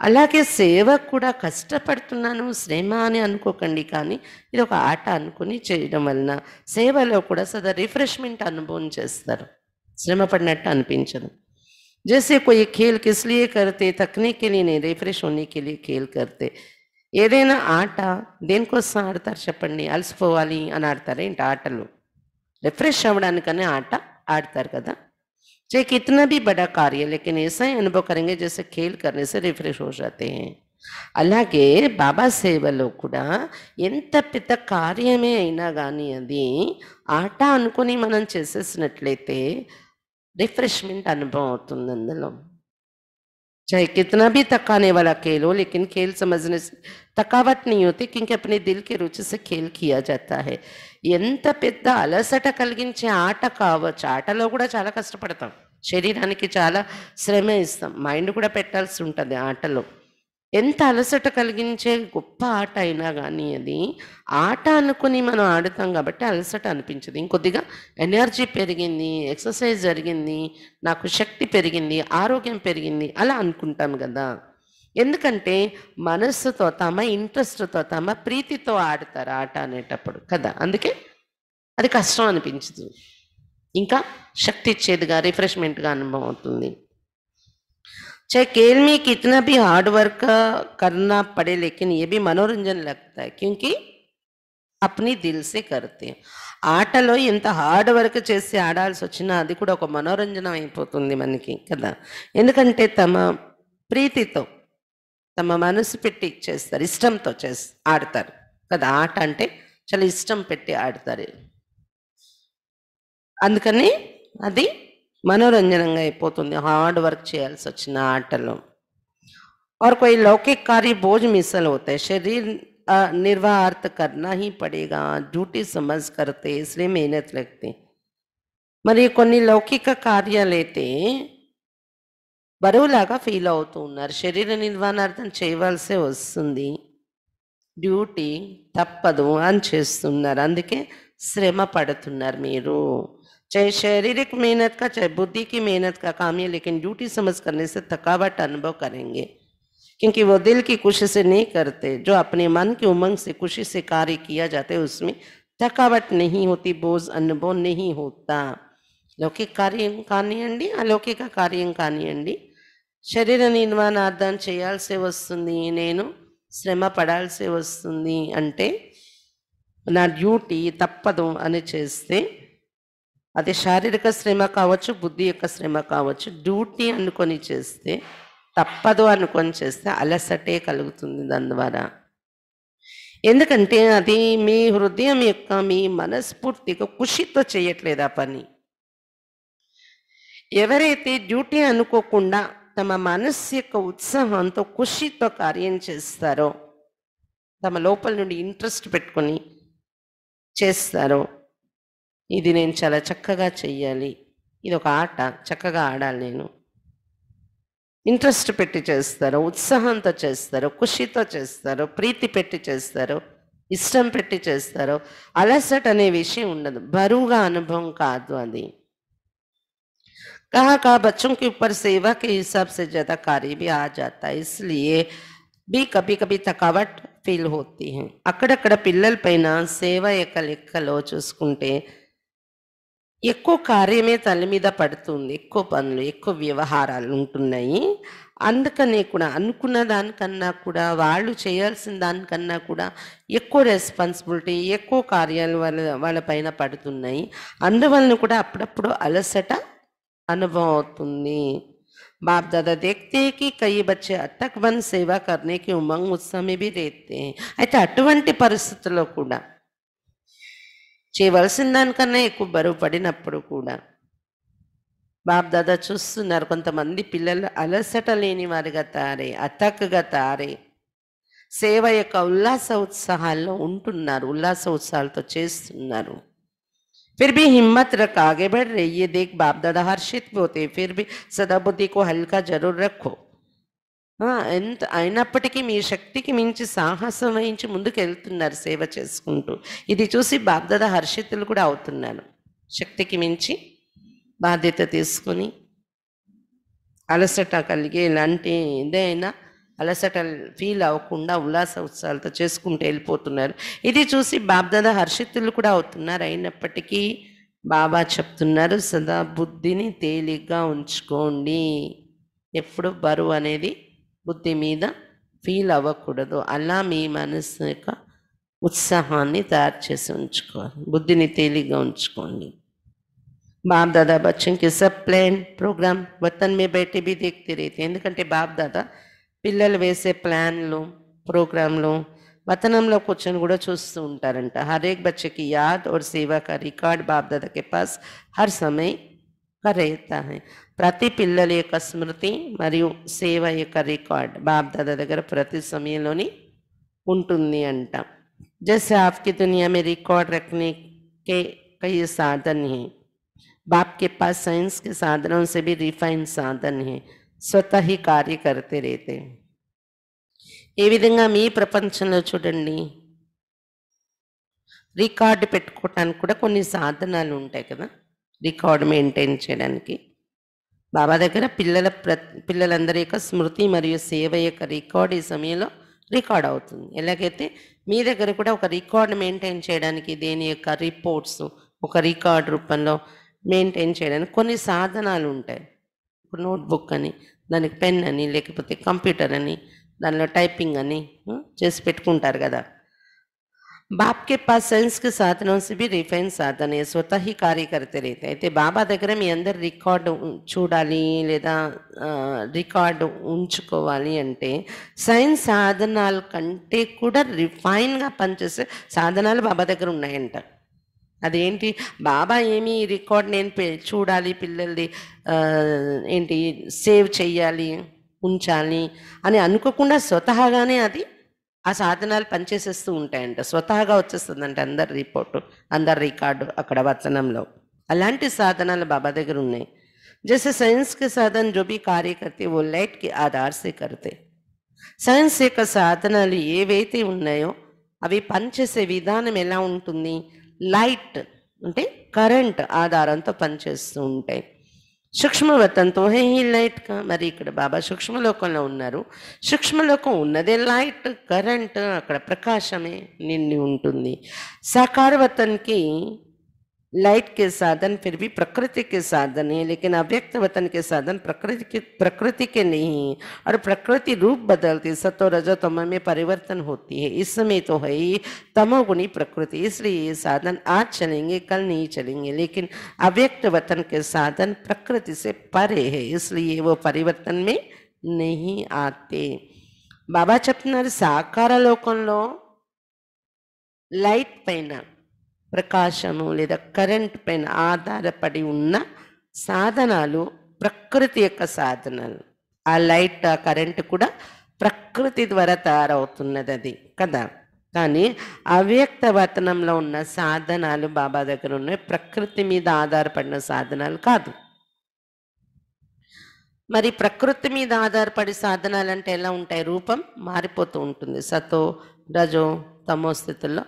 అలాగే సేవ కూడా కష్టపడుతున్నాను శ్రమ అని అనుకోకండి కానీ ఇది ఒక ఆట అనుకుని చేయడం వలన సేవలో కూడా సదా రిఫ్రెష్మెంట్ అనుభవం చేస్తారు శ్రమ పడినట్టు అనిపించదు जैसे కొయ్యి కేల్ किस కరితే करते तकने రిఫ్రెష్ लिए नहीं रिफ्रेश ఏదైనా ఆట దేనికోసం ఆడతారు చెప్పండి అలసిపోవాలి అని ఆడతారు ఏంటి ఆటలు రిఫ్రెష్ అవ్వడానికనే ఆట ఆడతారు కదా చే कितना బడా కార్య లేకన్ ఏసై ऐसा ही अनुभव करेंगे जैसे खेल రిఫ్రెష్ से అలాగే బాబా సేవలో కూడా ఎంత పెద్ద కార్యమే అయినా కానీ అది ఆట అనుకుని మనం చేసేసినట్లయితే రిఫ్రెష్మెంట్ అనుభవం అవుతుంది అందులో चाहे कितना भी थकाने वाला खेल हो लेकिन खेल समझने से తకావట్ నియుతి ఇంక అప్పుడు దిల్కి రుచి సే ఖేల్ కియా జాతా హై ఎంత పెద్ద అలసట కలిగించే ఆట కావచ్చు ఆటలో కూడా చాలా కష్టపడతాం శరీరానికి చాలా శ్రమ ఇస్తాం మైండ్ కూడా పెట్టాల్సి ఉంటుంది ఆటలో ఎంత అలసట కలిగించే గొప్ప ఆట అయినా కానీ అది ఆట అనుకుని మనం ఆడుతాం కాబట్టి అలసట అనిపించదు ఇంకొద్దిగా ఎనర్జీ పెరిగింది ఎక్సర్సైజ్ జరిగింది నాకు శక్తి పెరిగింది ఆరోగ్యం పెరిగింది అలా అనుకుంటాం కదా ఎందుకంటే మనస్సుతో తమ ఇంట్రెస్ట్తో తమ ప్రీతితో ఆడతారు ఆట అనేటప్పుడు కదా అందుకే అది కష్టం అనిపించదు ఇంకా శక్తి ఇచ్చేదిగా రిఫ్రెష్మెంట్గా అనుభవం అవుతుంది चाहे खेल में कितना भी हार्ड वर्क करना पड़े लेकिन ये भी मनोरंजन लगता है क्योंकि అప్ని దిల్సే కడితే ఆటలో ఎంత హార్డ్ వర్క్ చేసి ఆడాల్సి వచ్చినా అది కూడా ఒక మనోరంజనం అయిపోతుంది మనకి కదా ఎందుకంటే తమ ప్రీతితో తమ మనసు పెట్టి చేస్తారు ఇష్టంతో చేస్ ఆడతారు కదా ఆట అంటే చాలా ఇష్టం పెట్టి ఆడతారు అందుకని అది మనోరంజనంగా అయిపోతుంది హార్డ్ వర్క్ చేయాల్సి వచ్చిన ఆటలో और कोई లౌకిక కార్య बोझ मिसल అవుతాయి శరీర నిర్వాహార్థ निर्वाह హీ పడేగా డ్యూటీ पड़ेगा ड्यूटी समझ करते మరి కొన్ని లౌకిక కార్యాలైతే బరువులాగా ఫీల్ అవుతూ ఉన్నారు శరీర నిర్వహణార్థం చేయవలసి వస్తుంది డ్యూటీ తప్పదు అని చేస్తున్నారు అందుకే శ్రమ పడుతున్నారు మీరు चाहे शारीरिक मेहनत का चाहे बुद्धि की मेहनत का काम है लेकिन ड्यूटी समझ करने से थकावट अनुभव करेंगे क्योंकि वो दिल की खुशी से नहीं करते जो अपने मन की उमंग से खुशी से कार्य किया जाता है उसमें थकावट नहीं होती बोझ अनुभव नहीं होता लौकिक कार्य కానివ్వండి अलौकिक कार्य కానివ్వండి शरीर నిర్మాణ అర్థం చేయాల్సి वस्तु नैन श्रम पड़ा वस्तु अंटे ना ड्यूटी తప్పదు అది శారీరక శ్రమ కావచ్చు బుద్ధి యొక్క శ్రమ కావచ్చు డ్యూటీ అనుకొని చేస్తే తప్పదు అనుకొని చేస్తే అలసటే కలుగుతుంది దాని ద్వారా ఎందుకంటే అది మీ హృదయం యొక్క మీ మనస్ఫూర్తిగా కుషితో చేయట్లేదు ఆ పని ఎవరైతే డ్యూటీ అనుకోకుండా తమ మనస్సు యొక్క ఉత్సాహంతో కుషితో కార్యం చేస్తారో తమ లోపల నుండి ఇంట్రెస్ట్ పెట్టుకొని చేస్తారో ఇది నేను చాలా చక్కగా చెయ్యాలి ఇది ఒక ఆట చక్కగా ఆడాలి నేను ఇంట్రెస్ట్ పెట్టి చేస్తారు ఉత్సాహంతో చేస్తారు ఖుషితో చేస్తారు ప్రీతి పెట్టి చేస్తారు ఇష్టం పెట్టి చేస్తారు అలసట అనే విషయం ఉండదు బరువుగా అనుభవం కాదు అది कहा कहा बच्चों के ऊपर सेवा के हिसाब జాతా ज़्यादा బి भी आ जाता है इसलिए ఫీల్ హోతీ అక్కడక్కడ పిల్లలపైన సేవ యొక్క లెక్కలో చూసుకుంటే ఎక్కువ కార్యమే తల మీద పడుతుంది ఎక్కువ పనులు ఎక్కువ వ్యవహారాలు ఉంటున్నాయి అందుకనే కూడా అనుకున్న దానికన్నా కూడా వాళ్ళు చేయాల్సిన దానికన్నా కూడా ఎక్కువ రెస్పాన్సిబిలిటీ ఎక్కువ కార్యాలు వాళ్ళ వాళ్ళపైన పడుతున్నాయి అందువలన కూడా అప్పుడప్పుడు అలసట అనుభవం అవుతుంది బాప్ దాదా देखते కయ్యి బచ్చే అట్టకు వన్ సేవా करने ఉమంగ్ उमंग బి రేతే అయితే అటువంటి పరిస్థితుల్లో కూడా చేయవలసిన దానికన్నా ఎక్కువ బరువు పడినప్పుడు కూడా బాబ్దాదా చూస్తున్నారు కొంతమంది పిల్లలు అలసట లేని వారిగా తారే అతక్గా తారే సేవ యొక్క ఉల్లాస ఉత్సాహాల్లో ఉంటున్నారు ఉల్లాస ఉత్సాహాలతో చేస్తున్నారు ఫిర్బి హిమ్మత్ రక్ ఆగే బడ్ రే रही బాబ్దాదా హర్షిత్ పోతే दादा సదాబుద్ధికు హల్కా జరూర్ రక్కో ఎంత అయినప్పటికీ మీ శక్తికి మించి సాహసం వహించి ముందుకు వెళ్తున్నారు సేవ చేసుకుంటూ ఇది చూసి బాబ్దాద హర్షితులు కూడా అవుతున్నారు శక్తికి మించి బాధ్యత తీసుకొని అలసట కలిగే ఇలాంటి ఏదైనా అలసట ఫీల్ అవ్వకుండా ఉల్లాస ఉత్సాహాలతో చేసుకుంటూ వెళ్ళిపోతున్నారు ఇది చూసి బాబ్దద హర్షితులు కూడా అవుతున్నారు అయినప్పటికీ బాబా చెప్తున్నారు సదా బుద్ధిని తేలిగ్గా ఉంచుకోండి ఎప్పుడు బరువు అనేది बुद्धि मेंदा फील అవ కుడదు అల మీ మనస్సిక ఉత్సాహాన్ని తయారు చేసుంచుకోవాలి బుద్ధిని తేలిగా ఉంచుకొని బాబदादा बच्चन के सब प्लान प्रोग्राम वतन में बैठे भी देखते रहते हैं दिन घंटे बापदादा పిల్లల वैसे प्लान లో ప్రోగ్రామ్ లో వతనంలో కూర్చొని కూడా చూస్తూ ఉంటారంట హరేక్ బచ్చకి yaad aur seva ka record बापदादा के पास हर समय का रहता है ప్రతి పిల్లలక स्मृति మరియు సేవ యొక్క రికార్డ్ బాబ్ దద దగ్గర ప్రతి సమయలోని ఉంటుంది అంట. जैसे आपकी दुनिया में रिकॉर्ड रखने के कई साधन ही बाप के पास साइंस के साधनों से भी रिफाइन साधन है स्वतः ही कार्य करते रहते हैं। ఈ విధంగా మీ ప్రపంచంలో చూడండి రికార్డ్ పెట్టుకోవడానికి కూడా కొన్ని సాధనాలు ఉంటాయి కదా రికార్డ్ మెయింటైన్ చేయడానికి బాబా దగ్గర పిల్లల ప్ర పిల్లలందరి యొక్క స్మృతి మరియు సేవ యొక్క రికార్డ్ ఈ సమయంలో రికార్డ్ అవుతుంది ఎలాగైతే మీ దగ్గర కూడా ఒక రికార్డ్ మెయింటైన్ చేయడానికి దేని యొక్క రిపోర్ట్స్ ఒక రికార్డ్ రూపంలో మెయింటైన్ చేయడానికి కొన్ని సాధనాలు ఉంటాయి నోట్బుక్ అని దానికి పెన్ అని లేకపోతే కంప్యూటర్ అని దానిలో టైపింగ్ అని చేసి పెట్టుకుంటారు కదా బాప్ కే పాస్ సైన్స్కి సాధనం బి రిఫైన్ సాధనే స్వత హీ కార్య కరితే రైతే అయితే బాబా దగ్గర మీ అందరు రికార్డు చూడాలి లేదా రికార్డు ఉంచుకోవాలి అంటే సైన్స్ సాధనాల కంటే కూడా రిఫైన్గా పనిచేసే సాధనాలు బాబా దగ్గర ఉన్నాయంట అదేంటి బాబా ఏమి రికార్డ్ నేను చూడాలి పిల్లల్ని ఏంటి సేవ్ చేయాలి ఉంచాలి అని అనుకోకుండా స్వతహాగానే అది ఆ సాధనాలు పనిచేసేస్తూ ఉంటాయంట స్వతహాగా వచ్చేస్తుందంట అందరి రిపోర్టు అందరి రికార్డు అక్కడ వచనంలో అలాంటి సాధనాలు బాబా దగ్గర ఉన్నాయి జస్ట్ సైన్స్కి సాధన साधन जो ఓ లైట్కి करते वो సైన్స్ యొక్క సాధనాలు ఏవైతే ఉన్నాయో అవి పనిచేసే విధానం ఎలా ఉంటుంది లైట్ అంటే కరెంట్ ఆధారంతో పనిచేస్తూ ఉంటాయి సూక్ష్మవతంతో ఈ లైట్ మరి ఇక్కడ బాబా సూక్ష్మలోకంలో ఉన్నారు సూక్ష్మలోకం ఉన్నదే లైట్ కరెంట్ అక్కడ ప్రకాశమే నిండి ఉంటుంది సాకారవతనికి लाइट के साधन फिर भी प्रकृति के साधन है लेकिन अव्यक्त वतन के साधन प्रकृति के प्रकृति के नहीं और प्रकृति रूप बदलती सतो रजो तम में परिवर्तन होती है इस समय तो है ही तमोगुणी प्रकृति इसलिए ये साधन आज चलेंगे कल नहीं चलेंगे लेकिन अव्यक्त वतन के साधन प्रकृति से परे है इसलिए वो परिवर्तन में नहीं आते चपनर साकार लोकन लो लाइट పైన ప్రకాశము లేదా కరెంట్ పైన ఆధారపడి ఉన్న సాధనాలు ప్రకృతి యొక్క సాధనాలు ఆ లైట్ ఆ కరెంట్ కూడా ప్రకృతి ద్వారా తయారవుతున్నది అది కదా కానీ అవ్యక్త వతనంలో ఉన్న సాధనాలు బాబా దగ్గర ఉన్నాయి ప్రకృతి మీద ఆధారపడిన సాధనాలు కాదు మరి ప్రకృతి మీద ఆధారపడి సాధనాలు అంటే ఎలా ఉంటాయి రూపం మారిపోతూ ఉంటుంది సతో రజో తమో స్థితుల్లో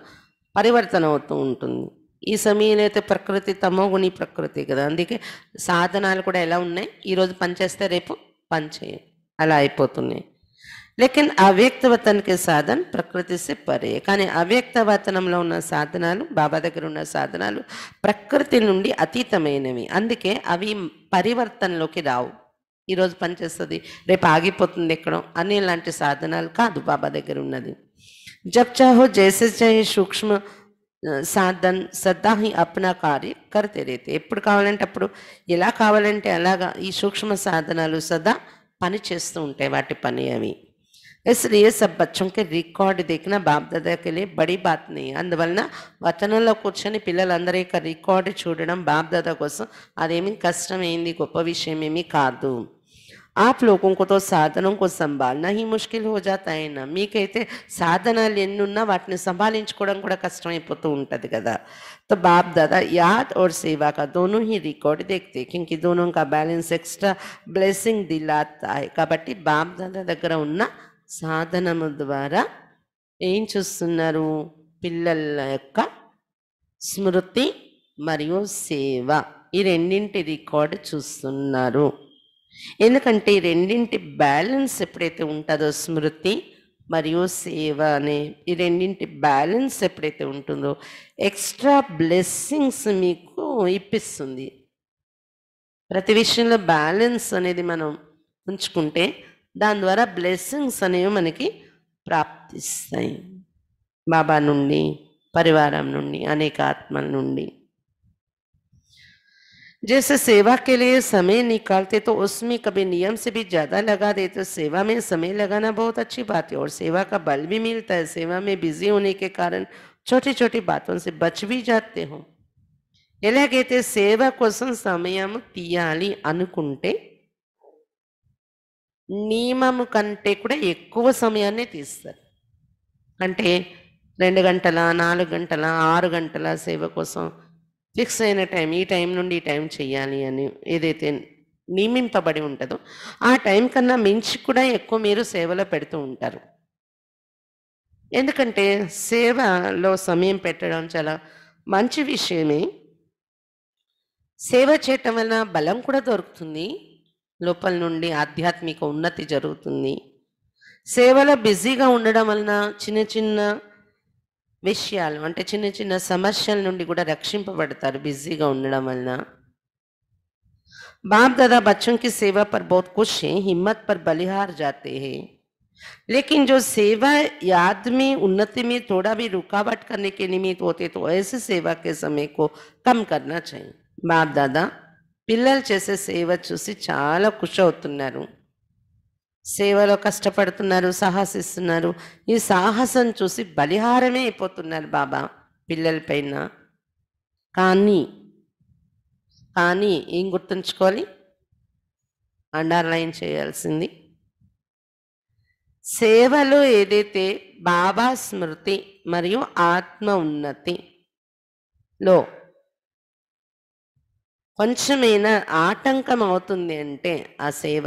పరివర్తన అవుతూ ఉంటుంది ఈ సమయంలో అయితే ప్రకృతి తమోగుణి ప్రకృతి కదా అందుకే సాధనాలు కూడా ఎలా ఉన్నాయి ఈరోజు పనిచేస్తే రేపు పనిచేయం అలా అయిపోతున్నాయి లేకన్ అవ్యక్తవతనికి సాధన ప్రకృతి సే పరే కానీ అవ్యక్తవతనంలో ఉన్న సాధనాలు బాబా దగ్గర ఉన్న సాధనాలు ప్రకృతి నుండి అతీతమైనవి అందుకే అవి పరివర్తనలోకి రావు ఈరోజు పనిచేస్తుంది రేపు ఆగిపోతుంది ఎక్కడో అనేలాంటి సాధనాలు కాదు బాబా దగ్గర ఉన్నది जब चाहो जैसे चाहे सूक्ष्म సాధన్ సద్దా హి అప్నా కార్య కరితే ఎప్పుడు కావాలంటే అప్పుడు ఎలా కావాలంటే అలాగా ఈ సూక్ష్మ సాధనాలు సదా పని చేస్తూ ఉంటాయి వాటి పని అవి इसलिए सब బచ్చంకి के रिकॉर्ड देखना బాప్ దాదా के బడి బాత్ అందువలన వచనంలో కూర్చొని పిల్లలందరి యొక్క రికార్డు చూడడం బాప్ దాదా కోసం అదేమి కష్టమైంది గొప్ప విషయం ఏమీ కాదు आप लोगों సాధనం కోసం साधनों ఈ ముష్కిల్ ही मुश्किल అయినా మీకైతే సాధనాలు ఎన్నున్నా వాటిని సంభాలించుకోవడం కూడా కష్టమైపోతూ ఉంటుంది కదా బాప్ बाप యాద్ ఓర్ और सेवा का दोनों ही रिकॉर्ड देखते क्योंकि दोनों का बैलेंस एक्स्ट्रा బ్లెస్సింగ్ దిలాతా కాబట్టి బాప్ దాదా దగ్గర ఉన్న సాధనము ద్వారా ఏం చూస్తున్నారు పిల్లల యొక్క స్మృతి మరియు సేవ ఈ రెండింటి రికార్డు చూస్తున్నారు ఎందుకంటే ఈ రెండింటి బ్యాలెన్స్ ఎప్పుడైతే ఉంటుందో స్మృతి మరియు సేవ అనే ఈ రెండింటి బ్యాలెన్స్ ఎప్పుడైతే ఉంటుందో ఎక్స్ట్రా బ్లెస్సింగ్స్ మీకు ఇప్పిస్తుంది ప్రతి విషయంలో బ్యాలెన్స్ అనేది మనం ఉంచుకుంటే దాని ద్వారా బ్లెస్సింగ్స్ అనేవి మనకి ప్రాప్తిస్తాయి బాబా నుండి పరివారం నుండి అనేక ఆత్మల నుండి जैसे सेवा के लिए समय निकालते तो उसमें कभी नियम से भी ज़्यादा लगा देते तो सेवा में समय लगाना बहुत अच्छी बात है और सेवा का बल भी मिलता है सेवा में बिजी होने के कारण छोटी छोटी बातों से बच भी जाते हो ఎలాగైతే సేవ కోసం సమయం తీయాలి అనుకుంటే నియమము కంటే కూడా ఎక్కువ సమయాన్ని తీస్తారు అంటే రెండు గంటల నాలుగు గంటల ఆరు గంటల ఫిక్స్ అయిన టైం ఈ టైం నుండి ఈ టైం చేయాలి అని ఏదైతే నియమింపబడి ఉంటుందో ఆ టైం కన్నా మించి కూడా ఎక్కువ మీరు సేవలో పెడుతూ ఉంటారు ఎందుకంటే సేవలో సమయం పెట్టడం చాలా మంచి విషయమే సేవ చేయటం వలన బలం కూడా దొరుకుతుంది లోపల నుండి ఆధ్యాత్మిక ఉన్నతి జరుగుతుంది సేవలో బిజీగా ఉండడం వలన చిన్న చిన్న విశ్యాలు అంటే చిన్న చిన్న సమస్యల నుండి కూడా రక్షింపబడతారు బిజీగా ఉండడమల్న బాబగడా బచ్చوں کی સેવા پر بہت خوش ہیں ہمت پر بلہار جاتے ہیں لیکن جو સેવા یا आदमी उन्नति में थोड़ा भी रुकावट करने के निमित्त होते तो ऐसी सेवा के समय को कम करना चाहिए బాب دادا పిల్లل جیسے સેવા చూసి చాలా ખુશ అవుతున్నారు సేవలో కష్టపడుతున్నారు సాహసిస్తున్నారు ఈ సాహసం చూసి బలిహారమే అయిపోతున్నారు బాబా పిల్లలపైన కానీ కానీ ఏం గుర్తుంచుకోవాలి అండర్లైన్ చేయాల్సింది సేవలో ఏదైతే బాబా స్మృతి మరియు ఆత్మ ఉన్నతిలో కొంచెమైనా ఆటంకం అవుతుంది అంటే ఆ సేవ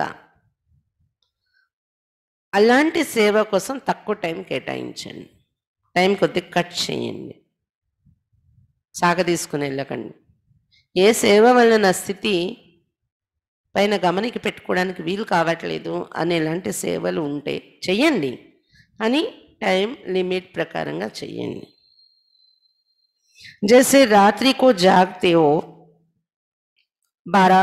అలాంటి సేవ కోసం తక్కువ టైం కేటాయించండి టైం కొద్దిగా కట్ చేయండి సాగ తీసుకుని వెళ్ళకండి ఏ సేవ వల్ల నా స్థితి పైన గమనికి పెట్టుకోవడానికి వీలు కావట్లేదు అనేలాంటి సేవలు ఉంటే చెయ్యండి అని టైం లిమిట్ ప్రకారంగా చెయ్యండి జసే రాత్రి కో जागते हो బారా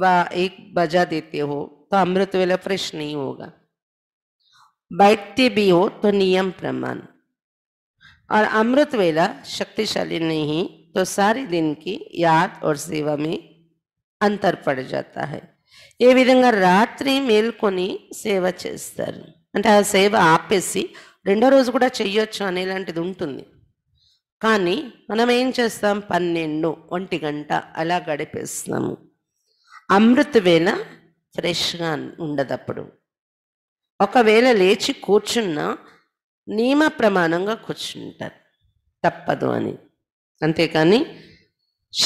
व బజా बजा देते हो तो अमृत वेला फ्रेश नहीं बैठते भी हो तो नियम प्रमाण और अमृत वेला शक्तिशाली नहीं तो सारे दिन की యాద్ और సేవ में అంతర్ పడ ఏ విధంగా రాత్రి మేల్కొని సేవ చేస్తారు అంటే ఆ సేవ ఆపేసి రెండో రోజు కూడా చెయ్యొచ్చు అనేలాంటిది ఉంటుంది కానీ మనం ఏం చేస్తాం పన్నెండు ఒంటి గంట అలా గడిపేస్తాము అమృత వేళ ఫ్రెష్గా ఉండదప్పుడు ఒకవేళ లేచి కూర్చున్నా నియమ ప్రమాణంగా కూర్చుంటారు తప్పదు అని అంతేకాని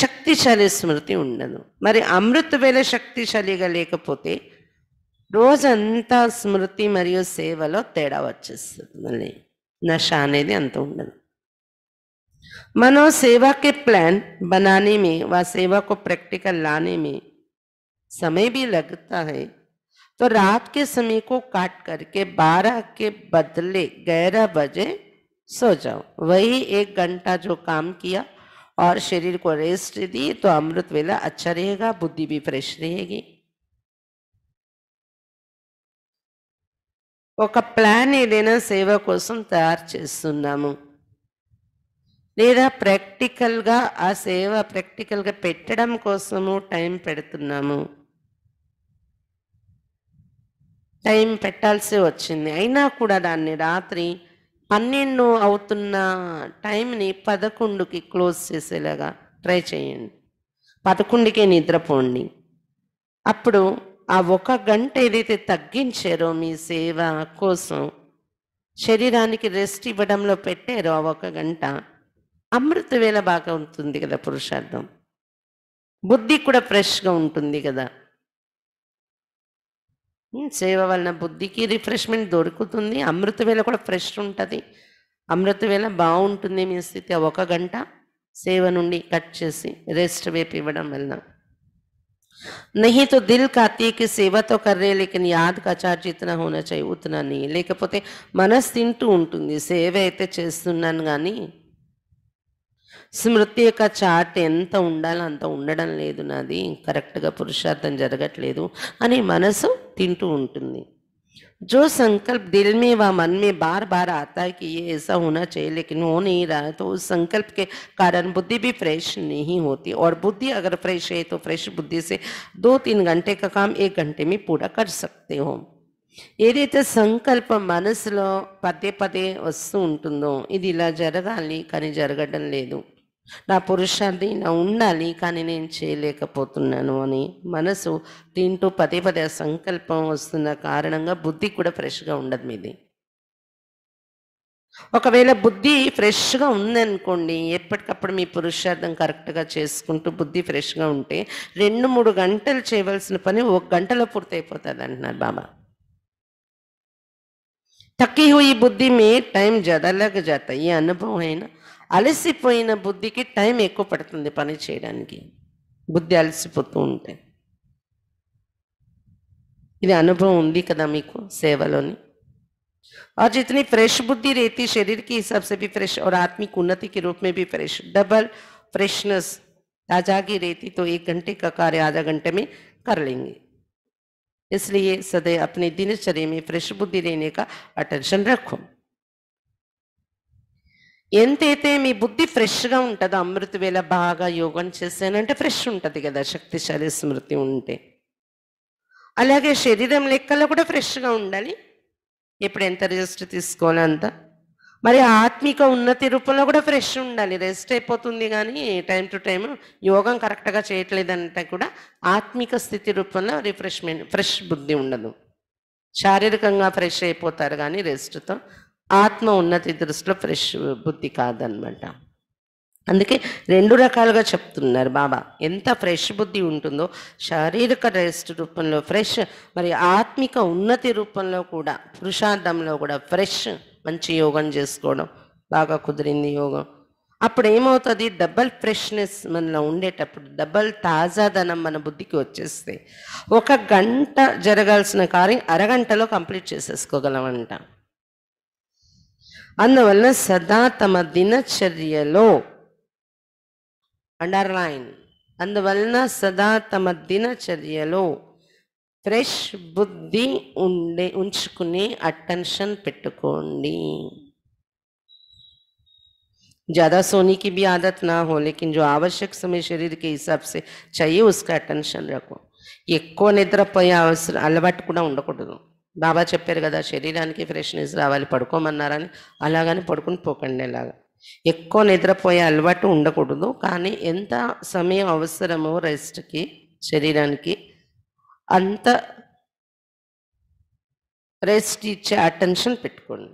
శక్తిశాలి స్మృతి ఉండదు మరి అమృత వేళ శక్తిశాలిగా లేకపోతే రోజంతా స్మృతి మరియు సేవలో తేడా వచ్చేస్తుంది మళ్ళీ నష అనేది అంత ఉండదు మనో సేవాకి ప్లాన్ प्लान వా సేవకు ప్రాక్టికల్ सेवा సమయ బీ लाने तो रात के समय को काट करके बारह के बदले ग्यारह बजे सो जाओ वही एक घंटा जो काम किया और शरीर को रेस्ट दी तो अमृत वेला अच्छा रहेगा बुद्धि भी फ्रेश रहेगी प्लान ये ఏదైనా तैयार కోసం తయారు చేస్తున్నాము లేదా प्राक्टिकल ఆ సేవ ప్రాక్టికల్గా పెట్టడం టైం పెట్టాల్సి వచ్చింది అయినా కూడా దాన్ని రాత్రి పన్నెండు అవుతున్న టైంని పదకొండుకి క్లోజ్ చేసేలాగా ట్రై చేయండి పదకొండుకే నిద్రపోండి అప్పుడు ఆ ఒక గంట ఏదైతే తగ్గించారో మీ సేవ కోసం శరీరానికి రెస్ట్ ఇవ్వడంలో పెట్టారో ఆ ఒక గంట అమృత వేళ బాగా ఉంటుంది కదా పురుషార్థం బుద్ధి కూడా ఫ్రెష్గా ఉంటుంది కదా సేవ వలన బుద్ధికి రిఫ్రెష్మెంట్ దొరుకుతుంది అమృత వేళ కూడా ఫ్రెష్ ఉంటుంది అమృత వేళ బాగుంటుంది మీ స్థితి ఒక గంట సేవ నుండి కట్ చేసి రెస్ట్ వేపు ఇవ్వడం వలన నహితో దిల్ दिल సేవతో కర్రే లేకని యాద్ కచార్ जितना होना లేకపోతే మనస్ తింటూ ఉంటుంది సేవ అయితే చేస్తున్నాను కానీ स्मृति या चाट ఎంత ఉండాలో అంత ఉండడం లేదు నాది కరెక్ట్గా పురుషార్థం జరగట్లేదు అని మనసు जो संकल्प दिल में व मन में बार बार आता है कि ये ऐसा होना चाहिए लेकिन हो नहीं रहा है तो उस संकल्प के कारण बुद्धि भी फ्रेश नहीं होती और बुद्धि अगर फ्रेश है तो फ्रेश बुद्धि से दो तीन घंटे का काम एक घंटे में पूरा कर सकते हो ఏదైతే సంకల్పం మనసులో పదే పదే వస్తూ ఉంటుందో ఇది ఇలా జరగాలి కానీ జరగడం లేదు నా పురుషార్థి నా ఉండాలి కానీ నేను చేయలేకపోతున్నాను అని మనసు తింటూ పదే పదే సంకల్పం వస్తున్న కారణంగా బుద్ధి కూడా ఫ్రెష్గా ఉండదు మీది ఒకవేళ బుద్ధి ఫ్రెష్గా ఉందనుకోండి ఎప్పటికప్పుడు మీ పురుషార్థం కరెక్ట్గా చేసుకుంటూ బుద్ధి ఫ్రెష్గా ఉంటే రెండు మూడు గంటలు చేయవలసిన పని ఒక గంటలో పూర్తయిపోతుంది అంటున్నారు బాబా తక్కి ఈ బుద్ధి మీ టైం జదలగ జాత ఈ అనుభవం అయినా అలసిపోయిన బుద్ధికి టైం ఎక్కువ పడుతుంది పని చేయడానికి బుద్ధి అలసిపోతూ बुद्धि ఇది అనుభవం ఉంది కదా మీకు సేవలోని और जितनी फ्रेश बुद्धि रहती शरीर के हिसाब से भी फ्रेश और आत्मिक उन्नति के रूप में भी फ्रेश डबल फ्रेशनेस ताजागी रहती तो एक घंटे का कार्य आधा घंटे में कर लेंगे इसलिए सदैव अपने दिनचर्या में फ्रेश बुद्धि रहने का अटेंशन रखो ఎంతైతే మీ బుద్ధి ఫ్రెష్గా ఉంటుందో అమృత వేళ బాగా యోగం చేశానంటే ఫ్రెష్ ఉంటుంది కదా శక్తిశాలి స్మృతి ఉంటే అలాగే శరీరం లెక్కలో కూడా ఫ్రెష్గా ఉండాలి ఎప్పుడు ఎంత రెస్ట్ తీసుకోవాలి అంత మరి ఆత్మిక ఉన్నతి రూపంలో కూడా ఫ్రెష్ ఉండాలి రెస్ట్ అయిపోతుంది కానీ టైం టు టైం యోగం కరెక్ట్గా చేయట్లేదంటే కూడా ఆత్మిక స్థితి రూపంలో రిఫ్రెష్మెంట్ ఫ్రెష్ బుద్ధి ఉండదు శారీరకంగా ఫ్రెష్ అయిపోతారు కానీ రెస్ట్తో ఆత్మ ఉన్నతి దృష్టిలో ఫ్రెష్ బుద్ధి కాదనమాట అందుకే రెండు రకాలుగా చెప్తున్నారు బాబా ఎంత ఫ్రెష్ బుద్ధి ఉంటుందో శారీరక రెస్ట్ రూపంలో ఫ్రెష్ మరి ఆత్మిక ఉన్నతి రూపంలో కూడా పురుషార్థంలో కూడా ఫ్రెష్ మంచి యోగం చేసుకోవడం బాగా కుదిరింది యోగం అప్పుడు ఏమవుతుంది డబల్ ఫ్రెష్నెస్ మనలో ఉండేటప్పుడు డబల్ తాజాదనం మన బుద్ధికి వచ్చేస్తాయి ఒక గంట జరగాల్సిన కార్యం అరగంటలో కంప్లీట్ చేసేసుకోగలమంట అందువలన సదా తమ దినచర్యలో అండర్లైన్ అందువలన సదా తమ దినచర్యలో ఫ్రెష్ బుద్ధి ఉండే ఉంచుకుని అటెన్షన్ పెట్టుకోండి జాదా సోనికి की ఆదత్ నా హో లేకిన్ జో ఆవశ్యక సమయ समय शरीर के हिसाब से चाहिए ఎక్కువ నిద్రపోయే అవసరం అలవాటు కూడా ఉండకూడదు బాబా చెప్పారు కదా శరీరానికి ఫ్రెష్నెస్ రావాలి పడుకోమన్నారని అలాగని పడుకుని పోకండి ఎలాగా ఎక్కువ నిద్రపోయే అలవాటు ఉండకూడదు కానీ ఎంత సమయం అవసరమో రెస్ట్కి శరీరానికి అంత రెస్ట్ ఇచ్చే అటెన్షన్ పెట్టుకోండి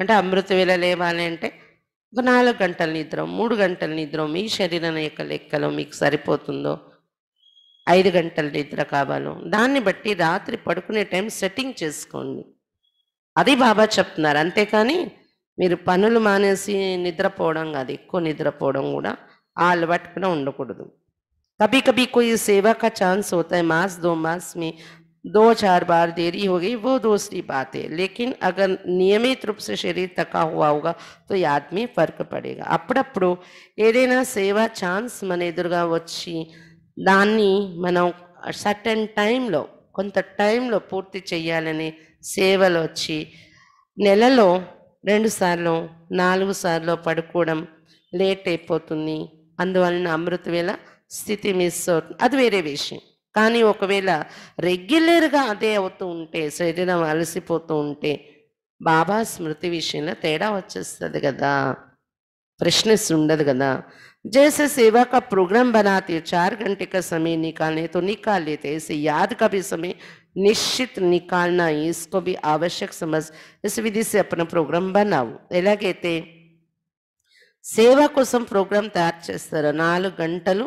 అంటే అమృత వేళ లేవాలి అంటే ఒక నాలుగు గంటల నిద్ర మూడు గంటల నిద్ర మీ శరీరం యొక్క లెక్కలో మీకు సరిపోతుందో ఐదు గంటల నిద్ర కావాలో దాన్ని బట్టి రాత్రి పడుకునే టైం సెట్టింగ్ చేసుకోండి అది బాబా చెప్తున్నారు అంతేకాని మీరు పనులు మానేసి నిద్రపోవడం కాదు ఎక్కువ నిద్రపోవడం కూడా ఆ అలవాటు కూడా ఉండకూడదు కభీ కభీ कोई సేవా ఛాన్స్ चांस మాస్ దో మాస్ మీ దో చార్ బార్ దేరీ बार వో हो गई वो दूसरी నియమిత రూప్ శరీర్ తకా హువాగా హోగా తో ఆత్మీ ఫర్క్ పడేగా అప్పుడప్పుడు ఏదైనా సేవా ఛాన్స్ మన ఎదురుగా వచ్చి దాన్ని మనం సర్టన్ టైంలో కొంత టైంలో పూర్తి చేయాలని సేవలు వచ్చి నెలలో రెండు సార్లు నాలుగు సార్లు పడుకోవడం లేట్ అయిపోతుంది అందువలన అమృత వేళ స్థితి మిస్ అవుతుంది అది వేరే విషయం కానీ ఒకవేళ రెగ్యులర్గా అదే అవుతూ ఉంటే శరీరం అలసిపోతూ ఉంటే బాబా స్మృతి విషయంలో తేడా వచ్చేస్తుంది కదా ఫ్రెష్నెస్ ఉండదు కదా जैसे सेवा का प्रोग्राम बनाते चार घंटे का समय निकालने तो निकाल लेते ऐसे याद का भी समय నిశ్చిత్ నికాల్నా ఇస్కో బి ఆవశ్యక్ సమజ్ ఇస్ విధి సే అప్న ప్రోగ్రామ్ బనావు ఎలాగైతే సేవ కోసం ప్రోగ్రాం తయారు చేస్తారు నాలుగు గంటలు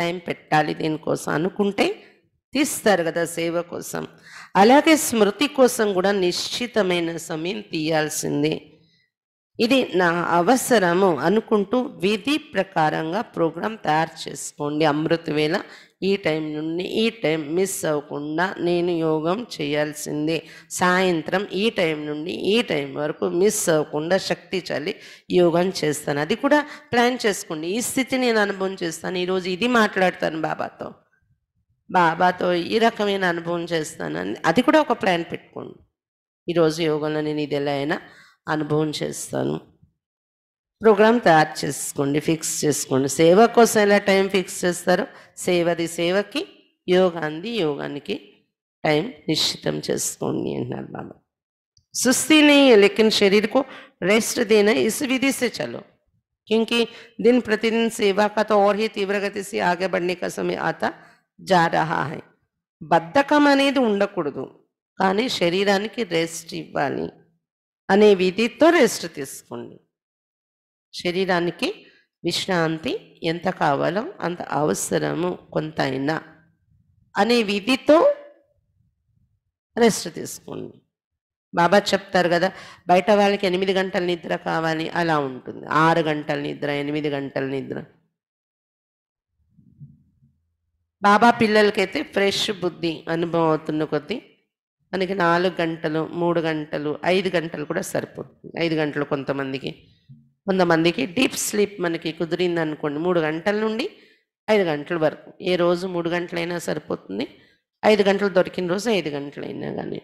టైం పెట్టాలి దీనికోసం అనుకుంటే తీస్తారు కదా సేవ కోసం అలాగే స్మృతి కోసం కూడా నిశ్చితమైన సమయం తీయాల్సిందే ఇది నా అవసరము అనుకుంటూ విధి ప్రకారంగా ప్రోగ్రాం తయారు చేసుకోండి వేళ ఈ టైం నుండి ఈ టైం మిస్ అవ్వకుండా నేను యోగం చేయాల్సింది సాయంత్రం ఈ టైం నుండి ఈ టైం వరకు మిస్ అవ్వకుండా శక్తి చలి యోగం చేస్తాను అది కూడా ప్లాన్ చేసుకోండి ఈ స్థితి నేను అనుభవం చేస్తాను ఈరోజు ఇది మాట్లాడతాను బాబాతో బాబాతో ఈ రకమైన అనుభవం చేస్తాను అది కూడా ఒక ప్లాన్ పెట్టుకోండి ఈరోజు యోగంలో నేను ఇది ఎలా అయినా అనుభవం చేస్తాను ప్రోగ్రాం తయారు చేసుకోండి ఫిక్స్ చేసుకోండి సేవ కోసం ఎలా టైం ఫిక్స్ చేస్తారో సేవది సేవకి యోగాంది యోగానికి టైం నిశ్చితం చేసుకోండి అంటున్నారు బాబా సుస్థిని नहीं శరీరకు రెస్ట్ शरीर को रेस्ट देना इस विधि से चलो ఓర్హి दिन प्रतिदिन सेवा का तो और బద్ధకం అనేది ఉండకూడదు కానీ శరీరానికి రెస్ట్ ఇవ్వాలి అనే విధితో రెస్ట్ తీసుకోండి శరీరానికి విశ్రాంతి ఎంత కావాలో అంత అవసరము కొంతైనా అనే విధితో రెస్ట్ తీసుకోండి బాబా చెప్తారు కదా బయట వాళ్ళకి ఎనిమిది గంటల నిద్ర కావాలి అలా ఉంటుంది ఆరు గంటల నిద్ర ఎనిమిది గంటల నిద్ర బాబా పిల్లలకైతే ఫ్రెష్ బుద్ధి అనుభవం అవుతున్న కొద్దీ మనకి నాలుగు గంటలు మూడు గంటలు ఐదు గంటలు కూడా సరిపోతుంది ఐదు గంటలు కొంతమందికి కొంతమందికి డీప్ స్లీప్ మనకి కుదిరింది అనుకోండి మూడు గంటల నుండి ఐదు గంటల వరకు ఏ రోజు మూడు గంటలైనా సరిపోతుంది ఐదు గంటలు దొరికిన రోజు ఐదు గంటలైనా కానీ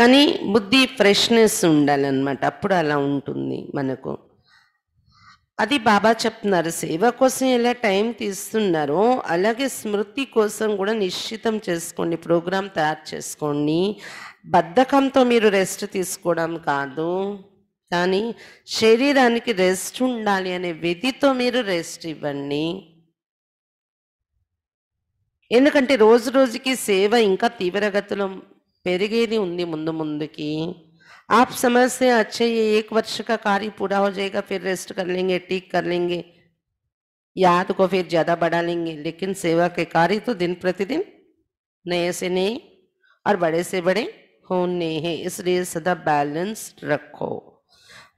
కానీ బుద్ధి ఫ్రెష్నెస్ ఉండాలన్నమాట అప్పుడు అలా ఉంటుంది మనకు అది బాబా చెప్తున్నారు సేవ కోసం ఎలా టైం తీస్తున్నారో అలాగే స్మృతి కోసం కూడా నిశ్చితం చేసుకోండి ప్రోగ్రాం తయారు చేసుకోండి బద్ధకంతో మీరు రెస్ట్ తీసుకోవడం కాదు కానీ శరీరానికి రెస్ట్ ఉండాలి అనే విధితో మీరు రెస్ట్ ఇవ్వండి ఎందుకంటే రోజు రోజుకి సేవ ఇంకా తీవ్రగతిలో పెరిగేది ఉంది ముందు ముందుకి आप समझते हैं अच्छे ये एक वर्ष का कार्य पूरा हो जाएगा फिर रेस्ट कर लेंगे ठीक कर लेंगे याद को फिर ज़्यादा बढ़ा लेंगे लेकिन सेवा के कार्य तो दिन प्रतिदिन नए से नए और बड़े से बड़े होने हैं इसलिए सदा बैलेंस्ड रखो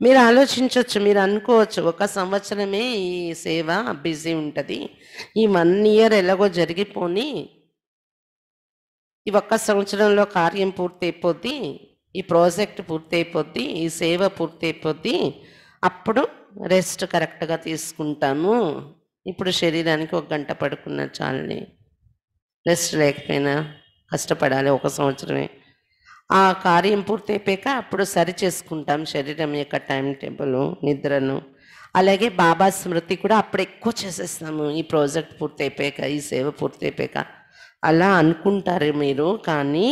మీరు ఆలోచించవచ్చు మీరు అనుకోవచ్చు ఒక సంవత్సరమే ఈ సేవ బిజీ ఉంటుంది ఈ వన్ ఇయర్ ఎలాగో జరిగిపోని ఈ ఒక్క సంవత్సరంలో కార్యం పూర్తి అయిపోద్ది ఈ ప్రాజెక్ట్ పూర్తయిపోద్ది ఈ సేవ పూర్తయిపోద్ది అప్పుడు రెస్ట్ కరెక్ట్గా తీసుకుంటాను ఇప్పుడు శరీరానికి ఒక గంట పడుకున్న చాలని రెస్ట్ లేకపోయినా కష్టపడాలి ఒక సంవత్సరమే ఆ కార్యం పూర్తయిపోయాక అప్పుడు సరి చేసుకుంటాం శరీరం యొక్క టైం టేబుల్ నిద్రను అలాగే బాబా స్మృతి కూడా అప్పుడు ఎక్కువ చేసేస్తాము ఈ ప్రాజెక్ట్ పూర్తయిపోయాక ఈ సేవ పూర్తయిపోయాక అలా అనుకుంటారు మీరు కానీ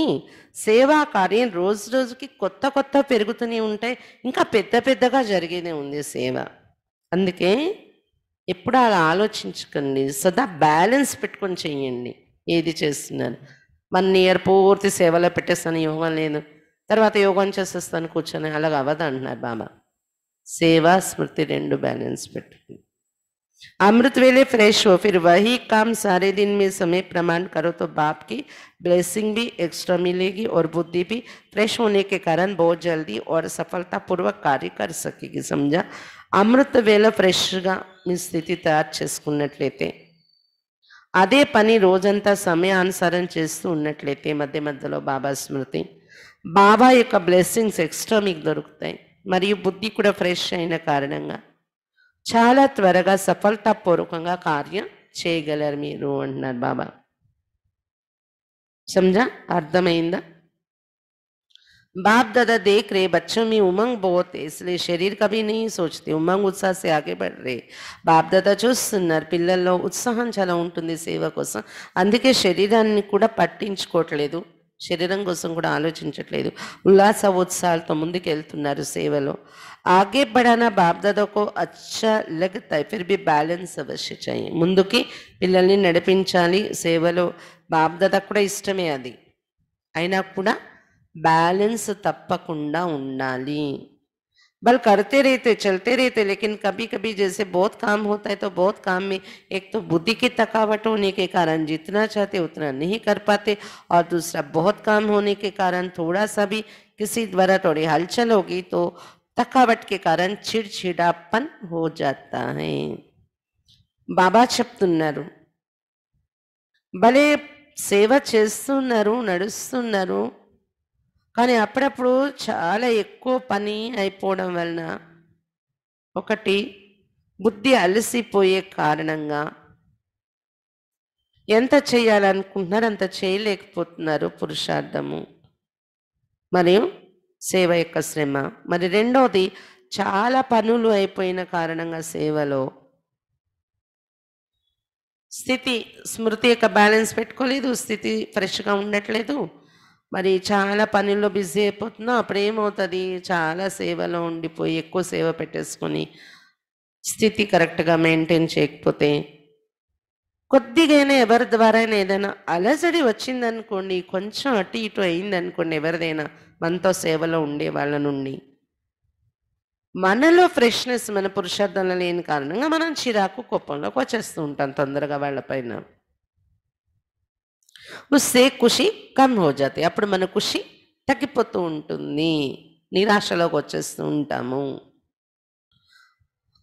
సేవా కార్యం రోజు రోజుకి కొత్త కొత్త పెరుగుతూనే ఉంటాయి ఇంకా పెద్ద పెద్దగా జరిగేదే ఉంది సేవ అందుకే ఎప్పుడు అలా ఆలోచించుకోండి సదా బ్యాలెన్స్ పెట్టుకొని చేయండి ఏది చేస్తున్నారు వన్ ఇయర్ పూర్తి సేవలో పెట్టేస్తాను యోగం లేదు తర్వాత యోగం చేసేస్తాను కూర్చొని అలాగ అవ్వదు అంటున్నారు బాబా సేవ స్మృతి రెండు బ్యాలెన్స్ పెట్టుకుంది अमृत वेले फ्रेश हो फिर वही काम सारे दिन में समय प्रमाण करो तो बाप की ब्लेसिंग भी एक्स्ट्रा मिलेगी और बुद्धि भी फ्रेश होने के कारण बहुत जल्दी और सफलतापूर्वक कार्य कर सकेगी समझा అమృత వేళ ఫ్రెష్గా మీ స్థితి తయారు చేసుకున్నట్లయితే అదే పని రోజంతా సమయానుసారం చేస్తూ ఉన్నట్లయితే మధ్య మధ్యలో బాబా స్మృతి బాబా యొక్క బ్లెస్సింగ్స్ ఎక్స్ట్రా మీకు దొరుకుతాయి మరియు బుద్ధి కూడా ఫ్రెష్ అయిన కారణంగా చాలా త్వరగా సఫలతాపూర్వకంగా కార్యం చేయగలరు మీరు అంటున్నారు బాబా సమ్జా అర్థమైందా బాప్ దాదా దేఖ రే बच्चों మీ ఉమంగ్ పోతే है శరీర కవి నీ సోచతే ఉమంగ్ उमंग ఆగే से బాప్ దాదా చూస్తున్నారు పిల్లల్లో ఉత్సాహం చాలా ఉంటుంది సేవ కోసం అందుకే శరీరాన్ని కూడా పట్టించుకోవట్లేదు శరీరం కోసం కూడా ఆలోచించట్లేదు ఉల్లాస ఉత్సాహాలతో ముందుకు వెళ్తున్నారు సేవలో आगे बढ़ाना बाप दादा को अच्छा लगता है फिर भी చేయి अवश्य चाहिए నడిపించాలి సేవలో బాప్ దాదాకు కూడా दादा इष्टमे अभी अना बैलेंस తప్పకుండా ఉండాలి बल करते रहते चलते रहते लेकिन कभी कभी जैसे बहुत काम होता है तो बहुत काम में एक तो बुद्धि की थकावट होने के कारण जितना चाहते उतना नहीं कर पाते और दूसरा बहुत काम होने के कारण थोड़ा सा भी किसी द्वारा थोड़ी हलचल होगी तो थकावट के कारण चिड़चिड़ापन हो जाता है బాబా చెప్తున్నారు భలే సేవ చేస్తున్నారు నడుస్తున్నారు కానీ అప్పుడప్పుడు చాలా ఎక్కువ పని అయిపోవడం వలన ఒకటి బుద్ధి అలసిపోయే కారణంగా ఎంత చేయాలనుకుంటున్నారు అంత చేయలేకపోతున్నారు పురుషార్థము మరియు సేవ యొక్క శ్రమ మరి రెండవది చాలా పనులు అయిపోయిన కారణంగా సేవలో స్థితి స్మృతి యొక్క బ్యాలెన్స్ పెట్టుకోలేదు స్థితి ఫ్రెష్గా ఉండట్లేదు మరి చాలా పనుల్లో బిజీ అయిపోతున్నా అప్పుడు ఏమవుతుంది చాలా సేవలో ఉండిపోయి ఎక్కువ సేవ పెట్టేసుకొని స్థితి కరెక్ట్గా మెయింటైన్ చేయకపోతే కొద్దిగానే ఎవరి ద్వారానే ఏదైనా అలసడి వచ్చిందనుకోండి కొంచెం అటు ఇటు అయిందనుకోండి ఎవరిదైనా మనతో సేవలో ఉండే వాళ్ళ నుండి మనలో ఫ్రెష్నెస్ మన పురుషార్థంలో లేని కారణంగా మనం చిరాకు కోపంలోకి వచ్చేస్తూ ఉంటాం తొందరగా వాళ్ళపైన ఉస్తే ఖుషి కమ్ హోజాతి అప్పుడు మన ఖుషి తగ్గిపోతూ ఉంటుంది నిరాశలోకి వచ్చేస్తూ ఉంటాము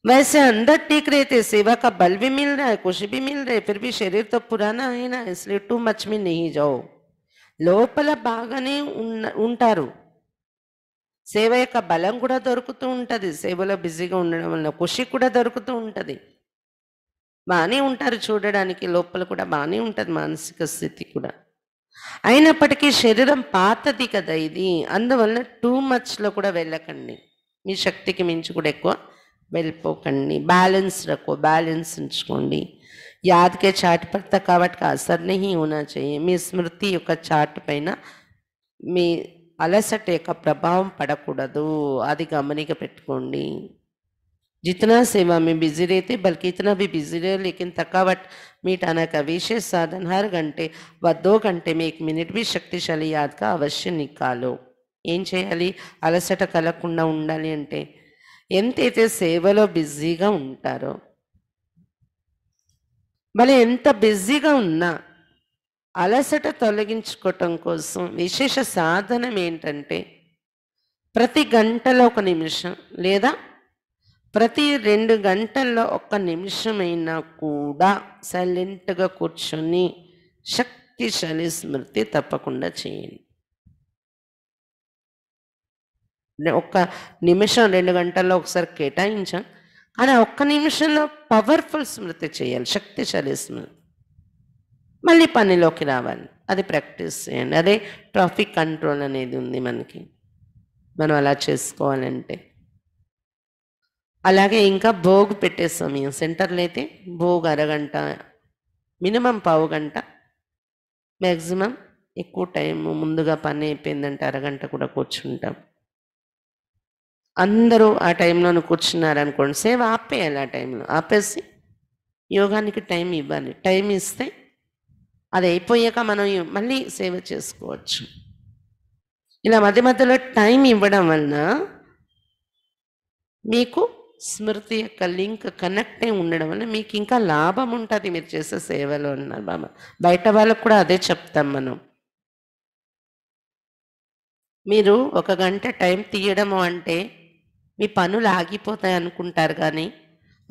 वैसे अंदर ठीक रहे थे सेवा का बल भी मिल रहा है कुछ भी मिल रहा फिर भी शरीर तो पुराना है ना इसलिए టూ మచ్ మీ నెయ్యి జావు లోపల బాగానే ఉన్న ఉంటారు సేవ యొక్క బలం కూడా దొరుకుతూ ఉంటుంది సేవలో బిజీగా ఉండడం వల్ల ఖుషి కూడా దొరుకుతూ ఉంటుంది బాగానే ఉంటారు చూడడానికి లోపల కూడా బాగానే ఉంటుంది మానసిక స్థితి కూడా అయినప్పటికీ శరీరం పాతది కదా ఇది అందువలన టూ మచ్లో కూడా వెళ్ళకండి మీ శక్తికి మించి కూడా ఎక్కువ వెళ్ళిపోకండి బ్యాలెన్స్ రక్కువ బ్యాలెన్స్ ఉంచుకోండి యాదకే చాటు పడత కాబట్టి అసర్నహి ఉనా చేయి మీ స్మృతి యొక్క చాటు పైన మీ అలసట యొక్క ప్రభావం పడకూడదు అది గమనిక పెట్టుకోండి జితనా సేవ మీ బిజీ రైతే బల్కి ఇతనా మీ బిజీ రే లేకిన తక్కవట్ మీట్ అనక విశేష సాధన హర్ గంటే వద్దో గంటే మీకు మినిట్ బి శక్తిశాలి యాద్గా అవశ్యం నిక్కాలు ఏం చేయాలి అలసట కలగకుండా ఉండాలి అంటే ఎంతైతే సేవలో బిజీగా ఉంటారో మళ్ళీ ఎంత బిజీగా ఉన్నా అలసట తొలగించుకోవటం కోసం విశేష సాధనం ఏంటంటే ప్రతి గంటలో ఒక నిమిషం లేదా ప్రతి రెండు గంటల్లో ఒక్క నిమిషమైనా కూడా సైలెంట్గా కూర్చొని శక్తిశాలి స్మృతి తప్పకుండా చేయండి ఒక్క నిమిషం రెండు గంటల్లో ఒకసారి కేటాయించాం కానీ ఒక్క నిమిషంలో పవర్ఫుల్ స్మృతి చేయాలి శక్తిశాలి స్మృతి మళ్ళీ పనిలోకి రావాలి అది ప్రాక్టీస్ చేయండి అదే ట్రాఫిక్ కంట్రోల్ అనేది ఉంది మనకి మనం అలా చేసుకోవాలంటే అలాగే ఇంకా భోగు పెట్టే సమయం సెంటర్లో అయితే భోగు అరగంట మినిమం పావు గంట మ్యాక్సిమం ఎక్కువ టైం ముందుగా పని అయిపోయిందంటే అరగంట కూడా కూర్చుంటాం అందరూ ఆ టైంలో కూర్చున్నారనుకోండి సేవ ఆపేయాలి ఆ టైంలో ఆపేసి యోగానికి టైం ఇవ్వాలి టైం ఇస్తే అది అయిపోయాక మనం మళ్ళీ సేవ చేసుకోవచ్చు ఇలా మధ్య మధ్యలో టైం ఇవ్వడం వలన మీకు స్మృతి యొక్క లింక్ కనెక్ట్ అయి ఉండడం వల్ల మీకు ఇంకా లాభం ఉంటుంది మీరు చేసే సేవలో ఉన్నారు బాబా బయట వాళ్ళకు కూడా అదే చెప్తాం మనం మీరు ఒక గంట టైం తీయడము అంటే మీ పనులు ఆగిపోతాయి అనుకుంటారు కానీ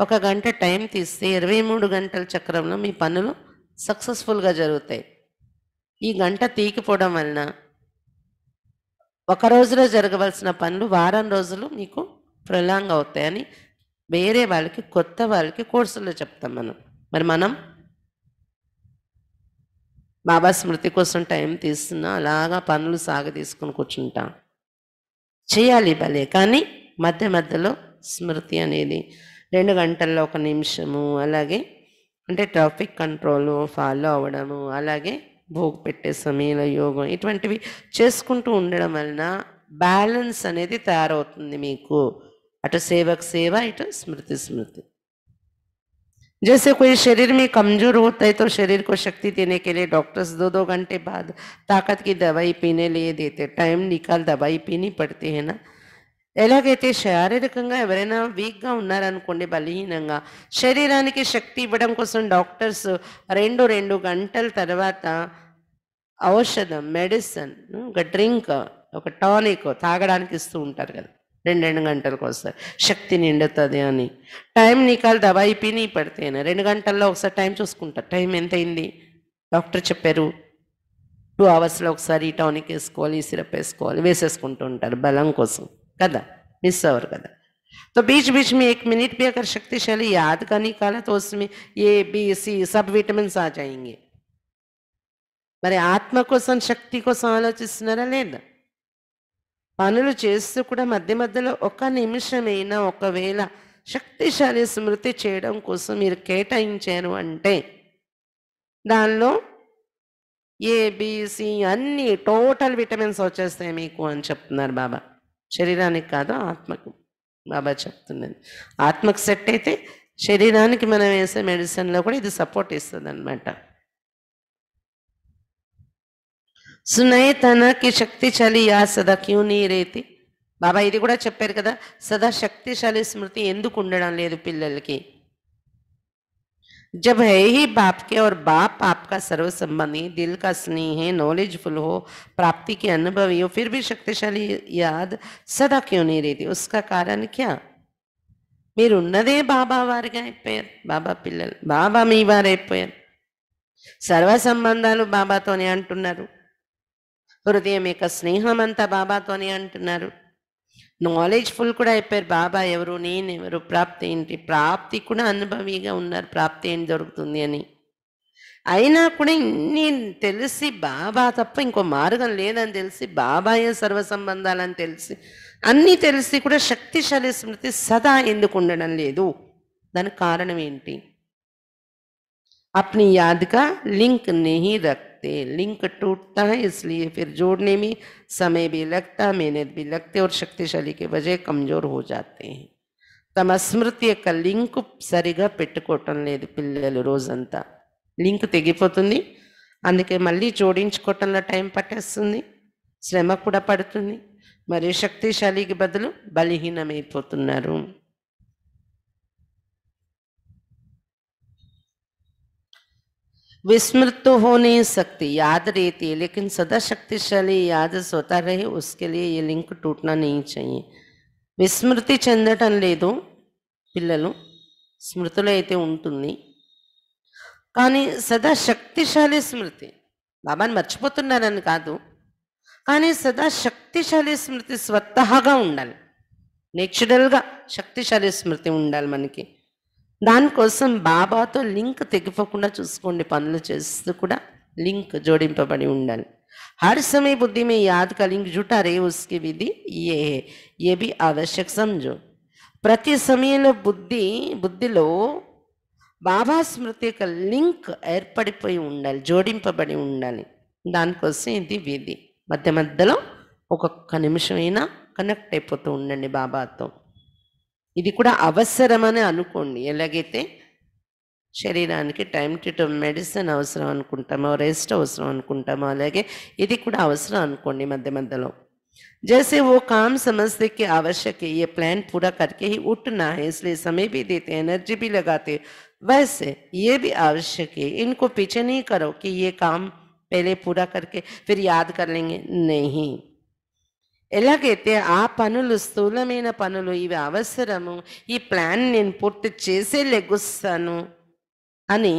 ఒక గంట టైం తీస్తే ఇరవై మూడు గంటల చక్రంలో మీ పనులు సక్సెస్ఫుల్గా జరుగుతాయి ఈ గంట తీకిపోవడం వలన ఒక రోజులో జరగవలసిన పనులు వారం రోజులు మీకు ప్రొలాంగ్ అవుతాయని వేరే వాళ్ళకి కొత్త వాళ్ళకి కోర్సుల్లో చెప్తాం మనం మరి మనం బాబా స్మృతి కోసం టైం తీస్తున్నా అలాగా పనులు సాగ తీసుకుని కూర్చుంటాం చేయాలి భలే కానీ మధ్య మధ్యలో స్మృతి అనేది 2 గంటల లో ఒక నిమిషము అలాగే అంటే ట్రాఫిక్ కంట్రోల్ ఫాలో అవడము అలాగే భోక్ పెట్టే సమయాల యోగం ఇటువంటివి చేసుకుంటూ ఉండడం వలన బ్యాలెన్స్ అనేది తయారవుతుంది మీకు అటసేవక సేవ ఇట్ స్మృతి స్మృతి. जैसे कोई शरीर में कमजोर होता है तो शरीर को शक्ति देने के लिए डॉक्टर्स दो दो घंटे बाद ताकत की दवाई पीने लिए देते टाइम निकाल दवाई पीनी पड़ती है ना ఎలాగైతే శారీరకంగా ఎవరైనా వీక్గా ఉన్నారనుకోండి బలహీనంగా శరీరానికి శక్తి ఇవ్వడం కోసం డాక్టర్స్ రెండు రెండు గంటల తర్వాత ఔషధం మెడిసిన్ ఒక డ్రింక్ ఒక టానిక్ తాగడానికి ఇస్తూ ఉంటారు కదా రెండు రెండు గంటలకు వస్తారు శక్తి నిండుతుంది అని టైం నీకాలు దవాయి పీని పడితేనే రెండు గంటల్లో ఒకసారి టైం చూసుకుంటారు టైం ఎంత అయింది డాక్టర్ చెప్పారు టూ అవర్స్లో ఒకసారి ఈ టానిక్ వేసుకోవాలి ఈ సిరప్ వేసుకోవాలి వేసేసుకుంటూ ఉంటారు బలం కోసం కదా मिस आवर कदा तो बीच बीच में एक मिनट भी अगर शक्तिशाली याद का निकाला तो उसमें ये बी सी सब विटामिन आ जाएंगे మరి ఆత్మ కోసం శక్తి కోసం ఆలోచిస్తున్నారా లేదా పనులు చేస్తూ కూడా మధ్య మధ్యలో ఒక నిమిషమైనా ఒకవేళ శక్తిశాలి స్మృతి చేయడం కోసం మీరు కేటాయించారు అంటే దానిలో ఏబిసి అన్నీ టోటల్ విటమిన్స్ వచ్చేస్తాయి మీకు అని చెప్తున్నారు బాబా శరీరానికి కాదు ఆత్మకు బాబా చెప్తున్నది ఆత్మకు సెట్ అయితే శరీరానికి మనం వేసే మెడిసిన్లో కూడా ఇది సపోర్ట్ ఇస్తుంది అనమాట సునయతనకి శక్తిశాలి యా సదా క్యూ నీరేతి బాబా ఇది కూడా చెప్పారు కదా సదా శక్తిశాలి స్మృతి ఎందుకు ఉండడం లేదు పిల్లలకి जब है ही बाप के और बाप आपका सर्व संबंधी दिल का स्नेह है नॉलेजफुल हो प्राप्ति के अनुभवी हो फिर भी शक्तिशाली याद सदा क्यों नहीं रहती उसका कारण क्या मेरे उन्नदे बाबा वार गायर बाबा पिल बाबा मी वार सर्व संबंध बाबा तो अटुन हृदय स्नेहमंत बाबा तो अटुनारू నాలెడ్జ్ఫుల్ కూడా అయిపోయారు బాబా ఎవరు నేను ఎవరు ప్రాప్తి ఏంటి ప్రాప్తి కూడా అనుభవిగా ఉన్నారు ప్రాప్తి ఏం దొరుకుతుంది అని అయినా కూడా ఇన్ని తెలిసి బాబా తప్ప ఇంకో మార్గం లేదని తెలిసి బాబాయే సర్వ సంబంధాలని తెలిసి అన్నీ తెలిసి కూడా శక్తిశాలి స్మృతి సదా ఎందుకు ఉండడం లేదు దానికి కారణం ఏంటి అప్ని యాద్గా లింక్ నెహి రక్ తే లింక్ टूटता है इसलिए फिर जोड़ने में समय भी लगता मेहनत भी लगती और शक्तिशाली के बजे कमजोर हो जाते हैं तमस्मृतिय క లింకు సరిగ పెట్టుకొట్టలేదు పిల్లలు రోజంతా లింక్ తెగిపోతుంది అందుకే మళ్ళీ జోడించుకొట్టన టైం పట్టేస్తుంది శ్రమ కూడా పడుతుంది మరి శక్తిశాలికి బదులు బలహీనమైపోతున్నారు विस्मृत तो हो नहीं सकती याद रहती है लेकिन सदा शक्तिशाली याद स्वतः रहे उसके लिए ये लिंक टूटना नहीं चाहिए విస్మృతి చెందటం లేదు పిల్లలు స్మృతులు అయితే ఉంటుంది కానీ సదా శక్తిశాలి స్మృతి బాబాని మర్చిపోతున్నారని కాదు కానీ సదా శక్తిశాలి స్మృతి స్వతహాగా ఉండాలి నేచురల్గా శక్తిశాలి స్మృతి ఉండాలి మనకి దానికోసం బాబాతో లింక్ తెగిపోకుండా చూసుకోండి పనులు చేస్తూ కూడా లింక్ జోడింపబడి ఉండాలి హర్ సమయ బుద్ధి మీ याद లింక్ జుటారే ఉస్కి విధి ఏ ఏ బి ఆవశ్యక ये ప్రతి సమయంలో బుద్ధి బుద్ధిలో బాబా స్మృతి యొక్క లింక్ ఏర్పడిపోయి ఉండాలి జోడింపబడి ఉండాలి దానికోసం ఇది విధి మధ్య మధ్యలో ఒక్కొక్క నిమిషమైనా కనెక్ట్ అయిపోతూ ఉండండి బాబాతో ఇది కూడా అవసరమని అనుకోండి ఎలాగైతే శరీరానికి టైం టు టైం మెడిసిన్ అవసరం అనుకుంటామో రెస్ట్ అవసరం అనుకుంటామో అలాగే ఇది కూడా అవసరం అనుకోండి మధ్య మధ్యలో जैसे वो काम समझते कि आवश्यक है ये प्लान पूरा करके ही उठना है इसलिए समय भी देते हैं एनर्जी भी लगाते वैसे ये भी आवश्यक है इनको पीछे नहीं करो कि ये काम पहले पूरा करके फिर याद कर लेंगे नहीं ఎలాగైతే ఆ పనులు స్థూలమైన పనులు ఇవి అవసరము ఈ ప్లాన్ నేను పూర్తి చేసే లెగుస్తాను అని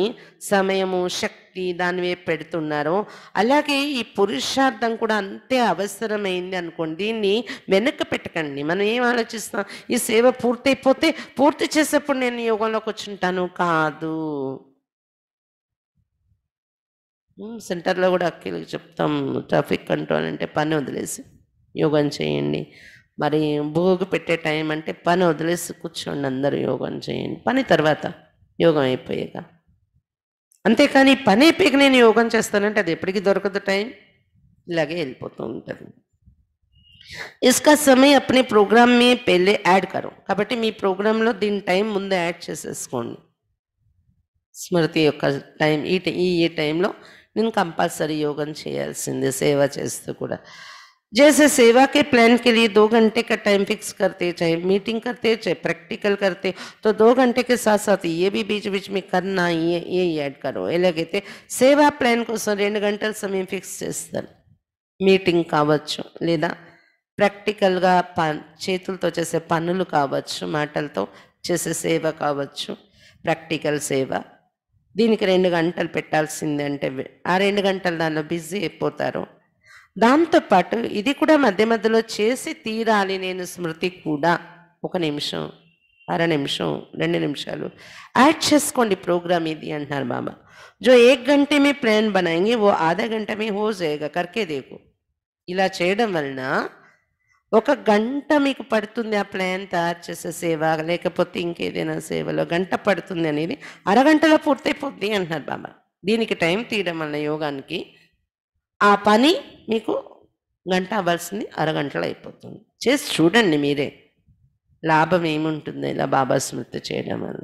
సమయము శక్తి దానివే పెడుతున్నారో అలాగే ఈ పురుషార్థం కూడా అంతే అవసరమైంది అనుకోండి దీన్ని వెనక్కి పెట్టకండి మనం ఏం ఆలోచిస్తాం ఈ సేవ పూర్తయిపోతే పూర్తి చేసేప్పుడు నేను యోగంలోకి ఉంటాను కాదు సెంటర్లో కూడా అక్కడికి చెప్తాం ట్రాఫిక్ కంట్రోల్ అంటే పని వదిలేసి యోగం చేయండి మరి భోగు పెట్టే టైం అంటే పని వదిలేసి కూర్చోండి అందరూ యోగం చేయండి పని తర్వాత యోగం అయిపోయాక అంతేకాని పని అయిపోయాక నేను యోగం చేస్తానంటే అది ఎప్పటికీ దొరకదు టైం ఇలాగే వెళ్ళిపోతూ ఉంటుంది ఇస్కా సమయ అప్నే ప్రోగ్రామ్ మీ పెళ్ళి యాడ్ కరు కాబట్టి మీ ప్రోగ్రాంలో దీని టైం ముందే యాడ్ చేసేసుకోండి స్మృతి యొక్క టైం ఈ ఈ టైంలో నేను కంపల్సరీ యోగం చేయాల్సిందే సేవ చేస్తూ కూడా જેસે સેવા કે પ્લાન કે લિયે 2 ઘંટે કા ટાઈમ ફિક્સ કરતે ચાહે મીટિંગ કરતે ચાહે પ્રેક્ટિકલ કરતે તો 2 ઘંટે કે સાથ સાથ યે ભી બીચ બીચ મે કરના હી યે યે એડ કરો એટલે કે સેવા પ્લાન કો 2 ઘંટાલ સમય ફિક્સ કરતે સન મીટિંગ કા આવચુ લેદા પ્રેક્ટિકલ ગા જેતુલ તો જેસે પનુલ કા આવચુ માટલ તો જેસે સેવા કા આવચુ પ્રેક્ટિકલ સેવા દીનકે 2 ઘંટાલ પિટાલસિન્ડેંંટે આ 2 ઘંટાલ નાનો બિઝી હે પોતારો దాంతోపాటు ఇది కూడా మధ్య మధ్యలో చేసి తీరాలి నేను స్మృతి కూడా ఒక నిమిషం అర నిమిషం రెండు నిమిషాలు యాడ్ చేసుకోండి ప్రోగ్రామ్ ఇది అంటున్నారు బాబా జో ఏ గంట మీ ప్లాన్ బనాయి ఓ ఆధ గంట మీ హో చేయగా కర్కే దేకు ఇలా చేయడం వలన ఒక గంట మీకు పడుతుంది ఆ ప్లాన్ తయారు చేసే సేవ లేకపోతే ఇంకేదైనా సేవలో గంట పడుతుంది అనేది అరగంటలో పూర్తయిపోద్ది అంటున్నారు బాబా దీనికి టైం తీయడం వల్ల యోగానికి ఆ పని మీకు గంట అవ్వాల్సింది అరగంటలో అయిపోతుంది చేసి చూడండి మీరే లాభం ఏముంటుంది ఇలా బాబా స్మృతి చేయడం వల్ల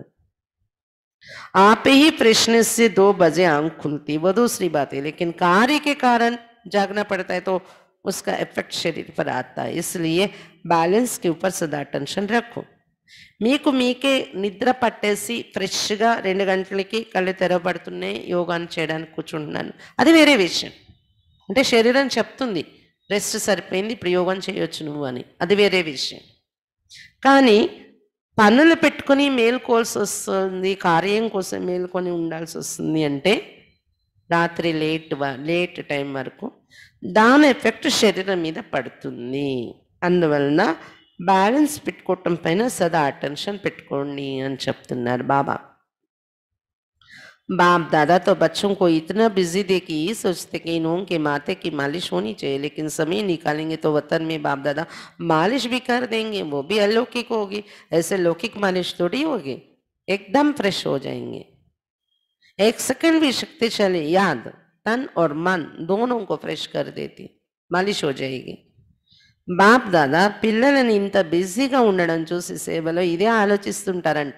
आप ही प्रश्न से दो बजे आंख खुलती वो दूसरी बात है लेकिन कार्य के कारण जागना पड़ता है तो उसका इफेक्ट शरीर पर आता है इसलिए బ్యాలెన్స్ కి ऊपर सदा टेंशन रखो మీకు మీకే నిద్ర పట్టేసి ఫ్రెష్గా రెండు గంటలకి కళ్ళు తెరవబడుతున్నాయి యోగాను చేయడానికి కూర్చుంటున్నాను అది వేరే విషయం అంటే శరీరం చెప్తుంది రెస్ట్ సరిపోయింది ఇప్పుడు యోగం చేయొచ్చు నువ్వు అని అది వేరే విషయం కానీ పనులు పెట్టుకొని మేలుకోవాల్సి వస్తుంది కార్యం కోసం మేలుకొని ఉండాల్సి వస్తుంది అంటే రాత్రి లేట్ లేట్ టైం వరకు దాని ఎఫెక్ట్ శరీరం మీద పడుతుంది అందువలన బ్యాలెన్స్ పెట్టుకోవటం పైన సదా అటెన్షన్ పెట్టుకోండి అని చెప్తున్నారు బాబా बाप दादा तो बच्चों को इतना बिजी दे कि ये सोचते कि इन के माथे की मालिश होनी चाहिए लेकिन समय निकालेंगे तो वतन में बाप दादा मालिश भी कर देंगे वो भी अलौकिक होगी ऐसे लौकिक मालिश थोड़ी होगी एकदम फ्रेश हो जाएंगे एक सेकंड भी शक्तिशाली याद तन और मन दोनों को फ्रेश कर देती मालिश हो जाएगी बाप दादा బాప్ దాదా बिजी का బిజీగా चूसी से సేవలో इधे ఆలోచిస్తుంటారంట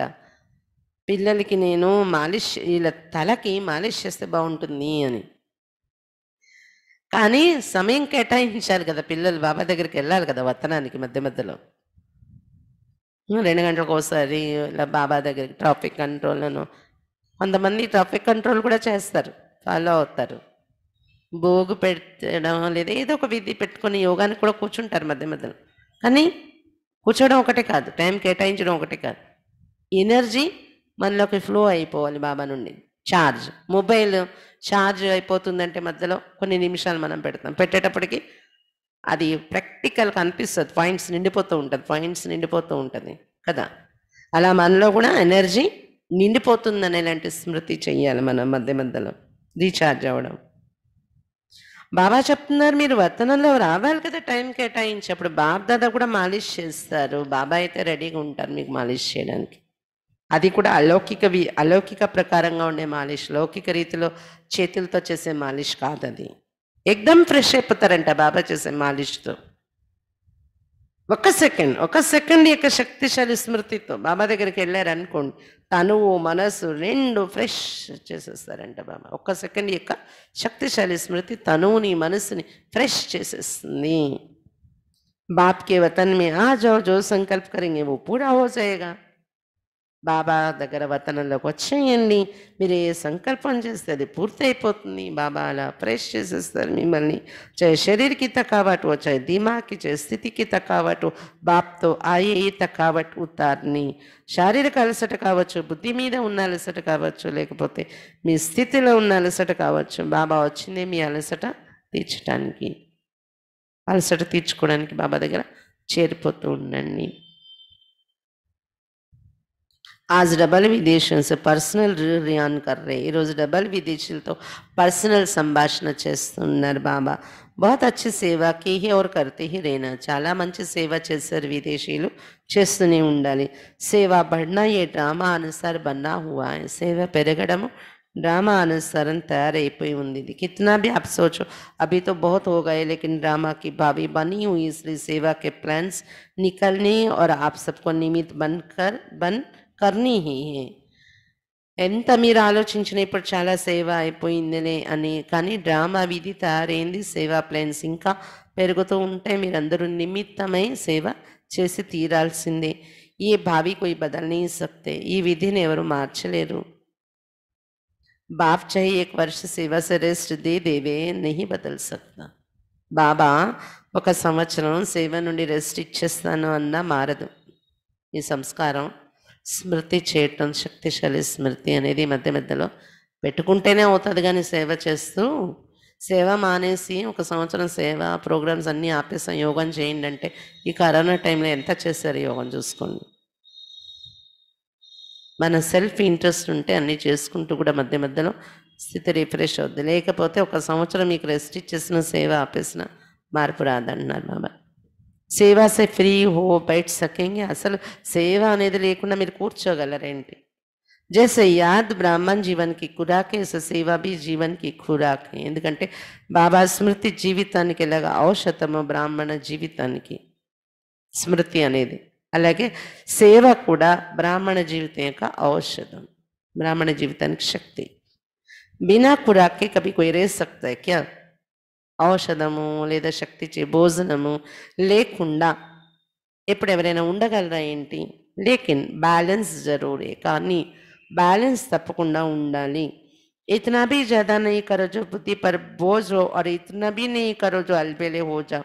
పిల్లలకి నేను మాలిష్ వీళ్ళ తలకి మాలిష్ చేస్తే బాగుంటుంది అని కానీ సమయం కేటాయించాలి కదా పిల్లలు బాబా దగ్గరికి వెళ్ళాలి కదా వర్తనానికి మధ్య మధ్యలో రెండు గంటలకు ఒకసారి ఇలా బాబా దగ్గరికి ట్రాఫిక్ కంట్రోల్ను కొంతమంది ట్రాఫిక్ కంట్రోల్ కూడా చేస్తారు ఫాలో అవుతారు భోగు పెట్టడం లేదా ఏదో ఒక విధి పెట్టుకుని యోగానికి కూడా కూర్చుంటారు మధ్య మధ్యలో కానీ కూర్చోవడం ఒకటే కాదు టైం కేటాయించడం ఒకటే కాదు ఎనర్జీ మనలోకి ఫ్లో అయిపోవాలి బాబా నుండి ఛార్జ్ మొబైల్ ఛార్జ్ అయిపోతుందంటే మధ్యలో కొన్ని నిమిషాలు మనం పెడతాం పెట్టేటప్పటికి అది ప్రాక్టికల్గా అనిపిస్తుంది పాయింట్స్ నిండిపోతూ ఉంటుంది పాయింట్స్ నిండిపోతూ ఉంటుంది కదా అలా మనలో కూడా ఎనర్జీ నిండిపోతుందని ఇలాంటి స్మృతి చెయ్యాలి మనం మధ్య మధ్యలో రీఛార్జ్ అవ్వడం బాబా చెప్తున్నారు మీరు వర్తనంలో రావాలి కదా టైం కేటాయించి అప్పుడు బాబు దాదా కూడా మాలిష్ చేస్తారు బాబా అయితే రెడీగా ఉంటారు మీకు మాలిష్ చేయడానికి అది కూడా అలౌకిక వి అలౌకిక ప్రకారంగా ఉండే మాలిష్ లౌకిక రీతిలో చేతులతో చేసే మాలిష్ కాదది ఎగ్దమ్ ఫ్రెష్ అయిపోతారంట బాబా చేసే మాలిష్తో ఒక సెకండ్ ఒక సెకండ్ యొక్క శక్తిశాలి స్మృతితో బాబా దగ్గరికి వెళ్ళారనుకోండి తనువు మనసు రెండు ఫ్రెష్ చేసేస్తారంట బాబా ఒక సెకండ్ యొక్క శక్తిశాలి స్మృతి తనువుని మనసుని ఫ్రెష్ చేసేస్తుంది బాప్కే వతన్ మే ఆ జో జో సంకల్ప్ కరింగ్ ఏవో पूरा हो బాబా దగ్గర వర్తనంలోకి వచ్చేయండి మీరు ఏ సంకల్పం చేస్తే అది పూర్తయిపోతుంది బాబా అలా ప్రేస్ చేసేస్తారు మిమ్మల్ని చే శరీరకి తకావటు చే దిమాకి చే స్థితికి తకావటు బాప్తో ఆయే తకావటు ఉతార్ని శారీరక అలసట కావచ్చు బుద్ధి మీద ఉన్న అలసట కావచ్చు లేకపోతే మీ స్థితిలో ఉన్న అలసట కావచ్చు బాబా వచ్చిందే మీ అలసట తీర్చడానికి అలసట తీర్చుకోవడానికి బాబా దగ్గర చేరిపోతూ ఉండండి आज डबल विदेशों से पर्सनल रियान कर रहे हैं डबल विदेशी तो पर्सनल संभाषण चेस्ट बाबा बहुत अच्छी सेवा की ही और करते ही रहना चला मंच सेवा चार विदेशी चू उ सेवा बढ़ना ये ड्रामा अनुसार बना हुआ है सेवा पेरगड़ ड्रामा अनुसार तैयार उदी कितना भी आप सोचो अभी तो बहुत हो गए लेकिन ड्रामा की भावी बनी हुई इसलिए सेवा के प्लान्स निकलने और आप सबको निमित बनकर बन, कर, बन కర్ణీ ఎంత మీరు ఆలోచించిన ఇప్పుడు చాలా సేవ అయిపోయిందనే అని కానీ డ్రామా విధి తయారైంది సేవా ప్లాన్స్ ఇంకా పెరుగుతూ ఉంటే మీరందరూ నిమిత్తమై సేవ చేసి తీరాల్సిందే ఈ భావి కొయి బదలని సప్తే ఈ విధిని ఎవరు మార్చలేరు బాప్ చాహి ఏక్ వర్ష సేవ సరేస్ట్ దే దేవే నెహి బదల్ సక్తా బాబా ఒక సంవత్సరం సేవ నుండి రెస్ట్ ఇచ్చేస్తాను అన్నా మారదు ఈ సంస్కారం స్మృతి చేయటం శక్తిశాలి స్మృతి అనేది మధ్య మధ్యలో పెట్టుకుంటేనే అవుతుంది కానీ సేవ చేస్తూ సేవ మానేసి ఒక సంవత్సరం సేవ ప్రోగ్రామ్స్ అన్నీ ఆపేసాం యోగం చేయండి అంటే ఈ కరోనా టైంలో ఎంత చేశారు యోగం చూసుకోండి మన సెల్ఫ్ ఇంట్రెస్ట్ ఉంటే అన్నీ చేసుకుంటూ కూడా మధ్య మధ్యలో స్థితి రిఫ్రెష్ అవుద్ది లేకపోతే ఒక సంవత్సరం మీకు రెస్ట్ ఇచ్చేసిన సేవ ఆపేసిన మార్పు రాదంటున్నారు బాబా सेवा से फ्री हो बैठ सकेंगे असल सेवा అనేది లేకున్నా నేను కూర్చోగలరేంటి जैसे యాద్ బ్రాహ్మణ జీవితకి కుడాకేస সেবা బి జీవితకి ఖుడాకే ఎందుకంటే బాబా స్మృతి జీవితానికి ఎలాగ ఔషధమ బ్రాహ్మణ జీవితానికి స్మృతి అనేది అలాగే সেবা కూడా బ్రాహ్మణ జీవితయక అవశదం బ్రాహ్మణ జీవితానికి శక్తి వినా కుడాకే కపి కోరే సక్త కయా औषधम ओली द शक्तिचे भोजनम लेकुंडा एपडेवरैना ఉండగలదా ఏంటి లేకిన్ బ్యాలెన్స్ జరూరే కాని బ్యాలెన్స్ తప్పకుండా ఉండాలి ఇంతా భీ జదా నహీ కరో జొ బూతి పర్ భోజో ఔర్ ఇంతా భీ నహీ కరో జొ ఆల్బెలే హోజా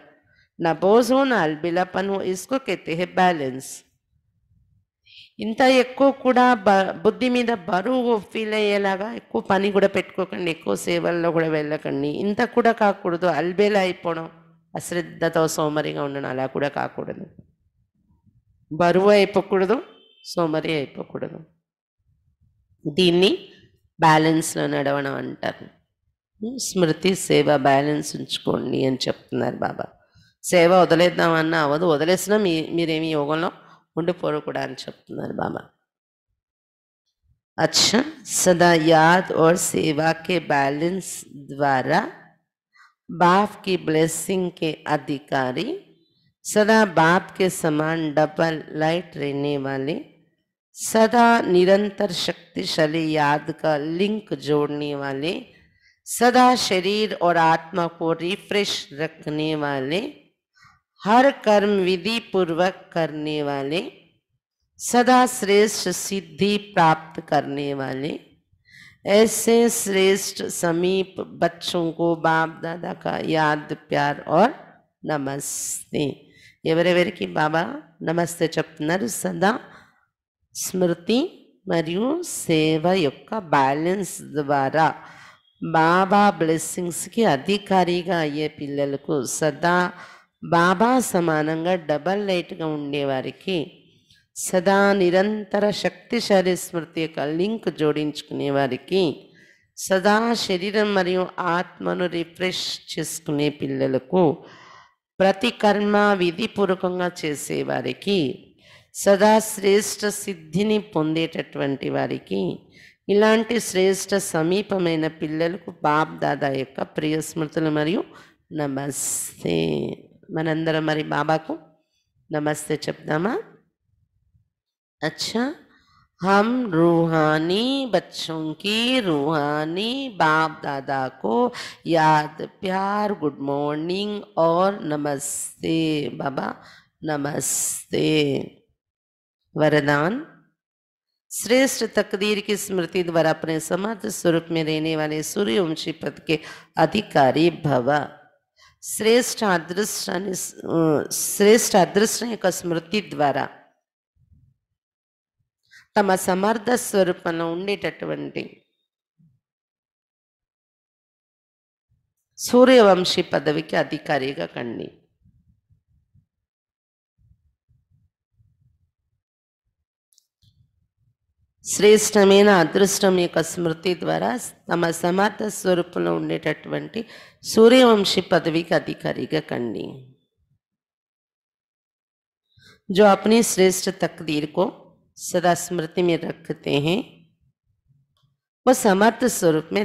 న భోజో న ఆల్బలపను ఇస్కో కహతే హై బ్యాలెన్స్ ఇంత ఎక్కువ కూడా బ బుద్ధి మీద బరువు ఫీల్ అయ్యేలాగా ఎక్కువ పని కూడా పెట్టుకోకండి ఎక్కువ సేవల్లో కూడా వెళ్ళకండి ఇంత కూడా కాకూడదు అల్బేలా అయిపోవడం అశ్రద్ధతో సోమరిగా ఉండడం అలా కూడా కాకూడదు బరువు అయిపోకూడదు సోమరి అయిపోకూడదు దీన్ని బ్యాలెన్స్లో నడవడం అంటారు స్మృతి సేవ బ్యాలెన్స్ ఉంచుకోండి అని చెప్తున్నారు బాబా సేవ వదిలేద్దామన్నా అవ్వదు వదిలేసినా మీ మీరేమి యోగంలో ఉండిపోరు కూడా అని अच्छा सदा याद और सेवा के बैलेंस द्वारा बाप की ब्लेसिंग के अधिकारी सदा बाप के समान डबल लाइट रहने वाले सदा निरंतर शक्तिशाली याद का लिंक जोड़ने वाले सदा शरीर और आत्मा को रिफ्रेश रखने वाले हर कर्म विधि पूर्वक करने वाले सदा श्रेष्ठ सिद्धि प्राप्त करने वाले ऐसे श्रेष्ठ समीप बच्चों को बाप दादा का याद प्यार और नमस्ते एवर एवर की बाबा नमस्ते चपनर सदा स्मृति मरी सेव ओक बैलेंस द्वारा बाबा ब्लेसिंग्स की अधिकारी अे पिल को सदा బాబా సమానంగా డబల్ లైట్గా ఉండేవారికి సదా నిరంతర శక్తిశాలి స్మృతి యొక్క లింక్ జోడించుకునే వారికి సదా శరీరం మరియు ఆత్మను రిఫ్రెష్ చేసుకునే పిల్లలకు ప్రతి కర్మ విధిపూర్వకంగా చేసేవారికి సదా శ్రేష్ట సిద్ధిని పొందేటటువంటి వారికి ఇలాంటి శ్రేష్ట సమీపమైన పిల్లలకు బాప్ దాదా యొక్క ప్రియ స్మృతులు మరియు నమస్తే मन अंदर हमारी बाबा को नमस्ते शब्दामा अच्छा हम रूहानी बच्चों की रूहानी बाप दादा को याद प्यार गुड मॉर्निंग और नमस्ते बाबा नमस्ते वरदान श्रेष्ठ तकदीर की स्मृति द्वारा अपने समर्थ स्वरूप में रहने वाले सूर्यवंशी पद के अधिकारी भवा શ્રેષ્ઠ આદર્શ અને શ્રેષ્ઠ આદર્શને એક સ્મૃતિ ద్వారా తమ సమర్థ స్వరూపంలో ఉండేటటువంటి సూర్యవంశీ పదవికి అధికారిగా కండి శ్రేష్టమైన అదృష్టం యొక్క స్మృతి ద్వారా తమ సమర్థ స్వరూపంలో ఉండేటటువంటి సూర్యవంశీ పదవికి అధికారిగా కండి జో अपनी శ్రేష్ట తక్దీర్కో సదా స్మృతి स्मृति में रखते సమర్థ స్వరూప్ మే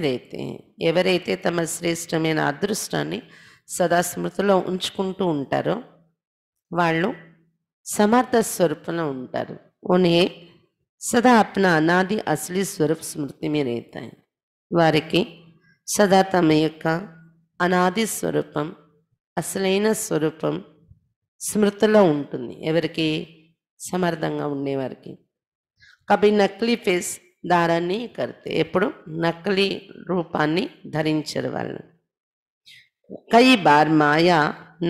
ఎవరైతే తమ శ్రేష్టమైన అదృష్టాన్ని సదా స్మృతిలో ఉంచుకుంటూ ఉంటారో వాళ్ళు సమర్థ స్వరూపంలో ఉంటారు ఉన్హే సదా अपना అనాది అసలీ స్వరూప్ స్మృతి में रहता వారికి సదా తమ యొక్క అనాది స్వరూపం అసలైన స్వరూపం స్మృతిలో ఉంటుంది ఎవరికి సమర్థంగా ఉండేవారికి కభి నకిలీ ఫేస్ దారాన్ని కడితే ఎప్పుడు నకిలీ రూపాన్ని ధరించరు వాళ్ళు కై బార్ మాయా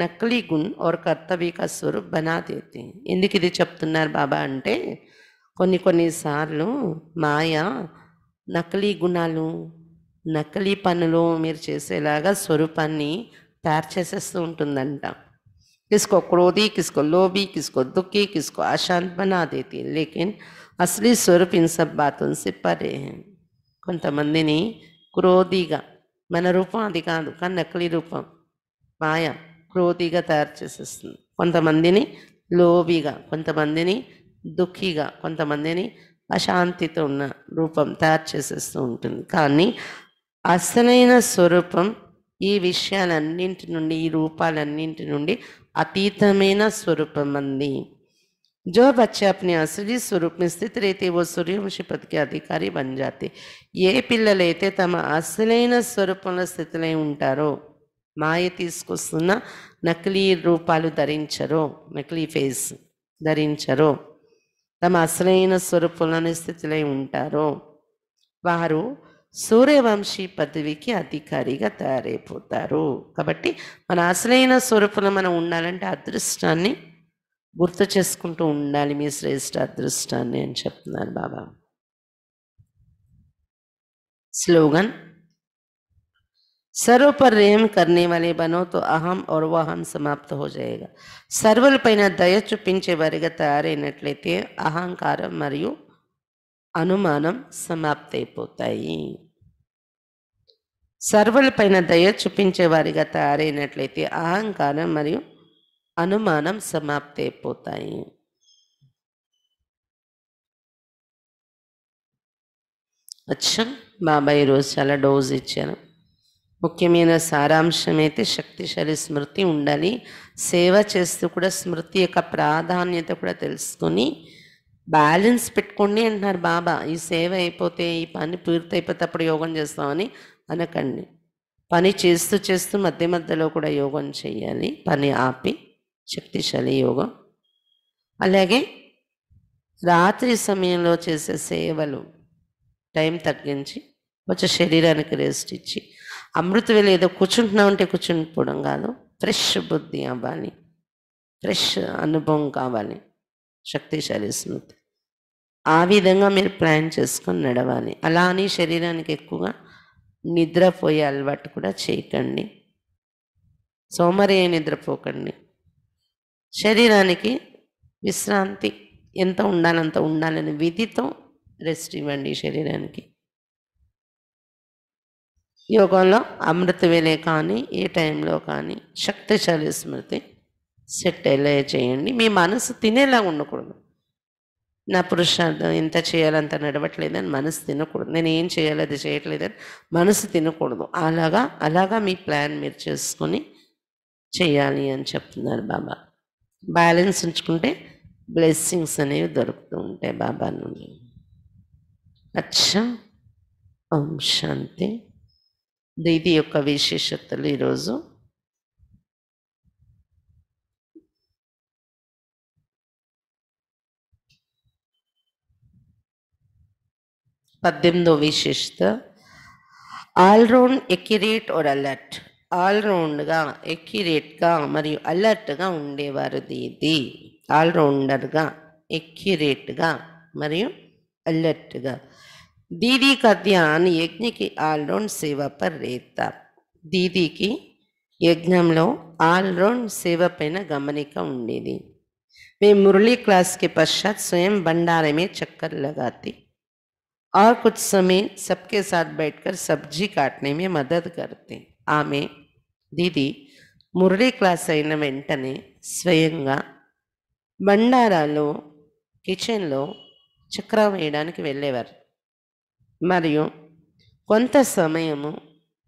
నకిలీ గుణ్ ఓర్ కర్తవ్యక స్వరూప్ బనా దేతే ఎందుకు ఇది చెప్తున్నారు బాబా అంటే కొన్ని కొన్నిసార్లు మాయ నకిలీ గుణాలు నకిలీ పనులు మీరు చేసేలాగా స్వరూపాన్ని తయారు చేసేస్తూ ఉంటుందంట కిసుకో క్రోధి కిసుకో లోబి కిసుకో దుఃఖి కిసుకో अशांत बना देती है लेकिन असली स्वरूप इन కొంతమందిని క్రోధిగా మన రూపం అది కాదు కానీ నకిలీ రూపం మాయ క్రోధిగా తయారు చేసేస్తుంది కొంతమందిని లోభిగా కొంతమందిని దుఃఖిగా కొంతమందిని అశాంతితో ఉన్న రూపం తయారు చేసేస్తూ ఉంటుంది కానీ అసలైన స్వరూపం ఈ విషయాలన్నింటి నుండి ఈ రూపాలన్నింటి నుండి అతీతమైన స్వరూపం అంది జో బచ్చాప్ని అసలి స్వరూపం స్థితి में ఓ रहते అధికారి బంజాతి ఏ పిల్లలైతే తమ అసలైన స్వరూపంలో స్థితులై ఉంటారో మాయ తీసుకొస్తున్న నకిలీ రూపాలు ధరించరో నకిలీ ఫేస్ ధరించరో తమ అసలైన స్వరూపంలోని స్థితిలో ఉంటారో వారు సూర్యవంశీ పదవికి అధికారిగా తయారైపోతారు కాబట్టి మన అసలైన స్వరూపంలో మనం ఉండాలంటే అదృష్టాన్ని గుర్తు చేసుకుంటూ ఉండాలి మీ శ్రేష్ఠ అదృష్టాన్ని అని చెప్తున్నాను బాబా స్లోగన్ सर्व पर रहम करने वाले बनो तो अहम और वह हम समाप्त हो जाएगा సర్వులపైన దయ చూపించేవారిగా తయారైనట్లయితే అహంకారం మరియు అనుమానం సమాప్తైపోతాయి సర్వులపైన దయ చూపించేవారిగా తయారైనట్లయితే అహంకారం మరియు అనుమానం సమాప్తైపోతాయి అచ్చా బాబాయ్ ఈరోజు చాలా డోస్ ఇచ్చాను ముఖ్యమైన సారాంశం అయితే శక్తిశాలి స్మృతి ఉండాలి సేవ చేస్తూ కూడా స్మృతి యొక్క ప్రాధాన్యత కూడా తెలుసుకొని బ్యాలెన్స్ పెట్టుకోండి అంటున్నారు బాబా ఈ సేవ అయిపోతే ఈ పని పూర్తి అయిపోతే అప్పుడు యోగం చేస్తామని అనకండి పని చేస్తూ చేస్తూ మధ్య మధ్యలో కూడా యోగం చేయాలి పని ఆపి శక్తిశాలి యోగం అలాగే రాత్రి సమయంలో చేసే సేవలు టైం తగ్గించి కొంచెం శరీరానికి రెస్ట్ ఇచ్చి అమృతవేళ ఏదో కూర్చుంటున్నామంటే కూర్చుండిపోవడం కాదు ఫ్రెష్ బుద్ధి అవ్వాలి ఫ్రెష్ అనుభవం కావాలి శక్తిశాలి స్మృతి ఆ విధంగా మీరు ప్లాన్ చేసుకొని నడవాలి అలా అని శరీరానికి ఎక్కువగా నిద్రపోయే అలవాటు కూడా చేయకండి సోమరే నిద్రపోకండి శరీరానికి విశ్రాంతి ఎంత ఉండాలంత ఉండాలని విధితో రెస్ట్ ఇవ్వండి శరీరానికి యోగాలో అమృత వేలే కానీ ఏ టైంలో కానీ శక్తిశాలి స్మృతి సెట్ అయ్యే చేయండి మీ మనసు తినేలా ఉండకూడదు నా పురుషార్థం ఇంత చేయాలంత నడవట్లేదని మనసు తినకూడదు నేను ఏం చేయాలి అది చేయట్లేదని మనసు తినకూడదు అలాగా అలాగా మీ ప్లాన్ మీరు చేసుకొని చేయాలి అని చెప్తున్నారు బాబా బ్యాలెన్స్ ఉంచుకుంటే బ్లెస్సింగ్స్ అనేవి దొరుకుతూ ఉంటాయి బాబా నుండి అచ్చా ఓం శాంతి ఇది యొక్క విశేషతలు ఈరోజు పద్దెనిమిదో విశేషత ఆల్రౌండ్ ఎక్యురేట్ ఆర్ అలర్ట్ ఆల్రౌండ్గా ఎక్యురేట్గా మరియు అలర్ట్గా ఉండేవారు ఇది ఆల్రౌండర్గా ఎక్యురేట్గా మరియు అలర్ట్గా दीदी का ध्यान यज्ञ की ऑलराउंड सेवा पर रहता दीदी की यज्ञ ఆల్రౌండ్ సేవ पैन గమనిక ఉండేది वे मुरली क्लास के पश्चात स्वयं भंडारे में चक्कर लगाती और कुछ समय सबके साथ बैठकर सब्जी काटने में मदद करते ఆమె दीदी మురళీ क्लास అయిన स्वयं స్వయంగా किचन चक्र చక్రం వేయడానికి మరియు కొంత సమయము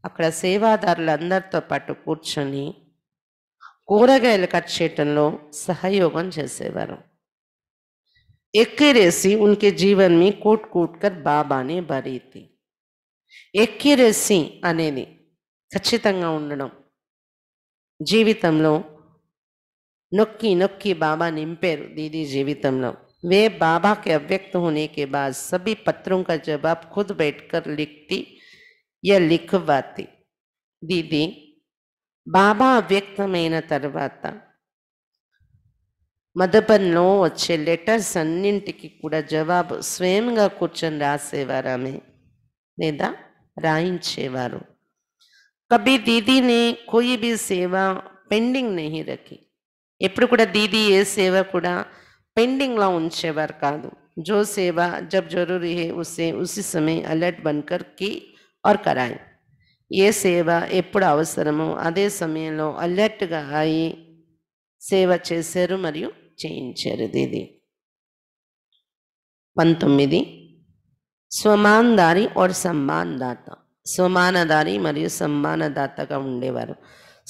అక్కడ సేవాదారులందరితో పాటు కూర్చొని కూరగాయలు కట్ చేయటంలో సహయోగం చేసేవారు ఎక్కిరేసి ఉనికి జీవన్ మీ కూట్ కూట్ కర్ బాబాని బరీతి ఎక్కిరేసి అనేది ఖచ్చితంగా ఉండడం జీవితంలో నొక్కి నొక్కి బాబా నింపారు దీదీ జీవితంలో वे बाबा के अव्यक्त होने के बाद सभी पत्रों का जवाब खुद बैठकर लिखती या लिखवाती दीदी बाबा अव्यक्तమైన తరువాత మదపన్నో వచ్చే లెటర్స్ అన్నిటికీ కూడా జవాబు స్వయంగా కూర్చొని రాసేవారమే నేదా రాయించేవరు కబీ దీదిని కోయి బి సేవా పెండింగ్ నహీ రఖీ ఎప్పుడు కూడా దీది ఏ సేవా కూడా पेंडिंग ఉంచేవారు కాదు जो सेवा जब जरूरी है उसे उसी समय अलर्ट बनकर की और कराए ఏ సేవ ఎప్పుడు అవసరమో అదే సమయంలో అలర్ట్గా అయి సేవ చేశారు మరియు చేయించారు ఇది పంతొమ్మిది స్వమానదారి ఓర్ సమ్మానదాత స్వమానదారి మరియు సమ్మానదాతగా ఉండేవారు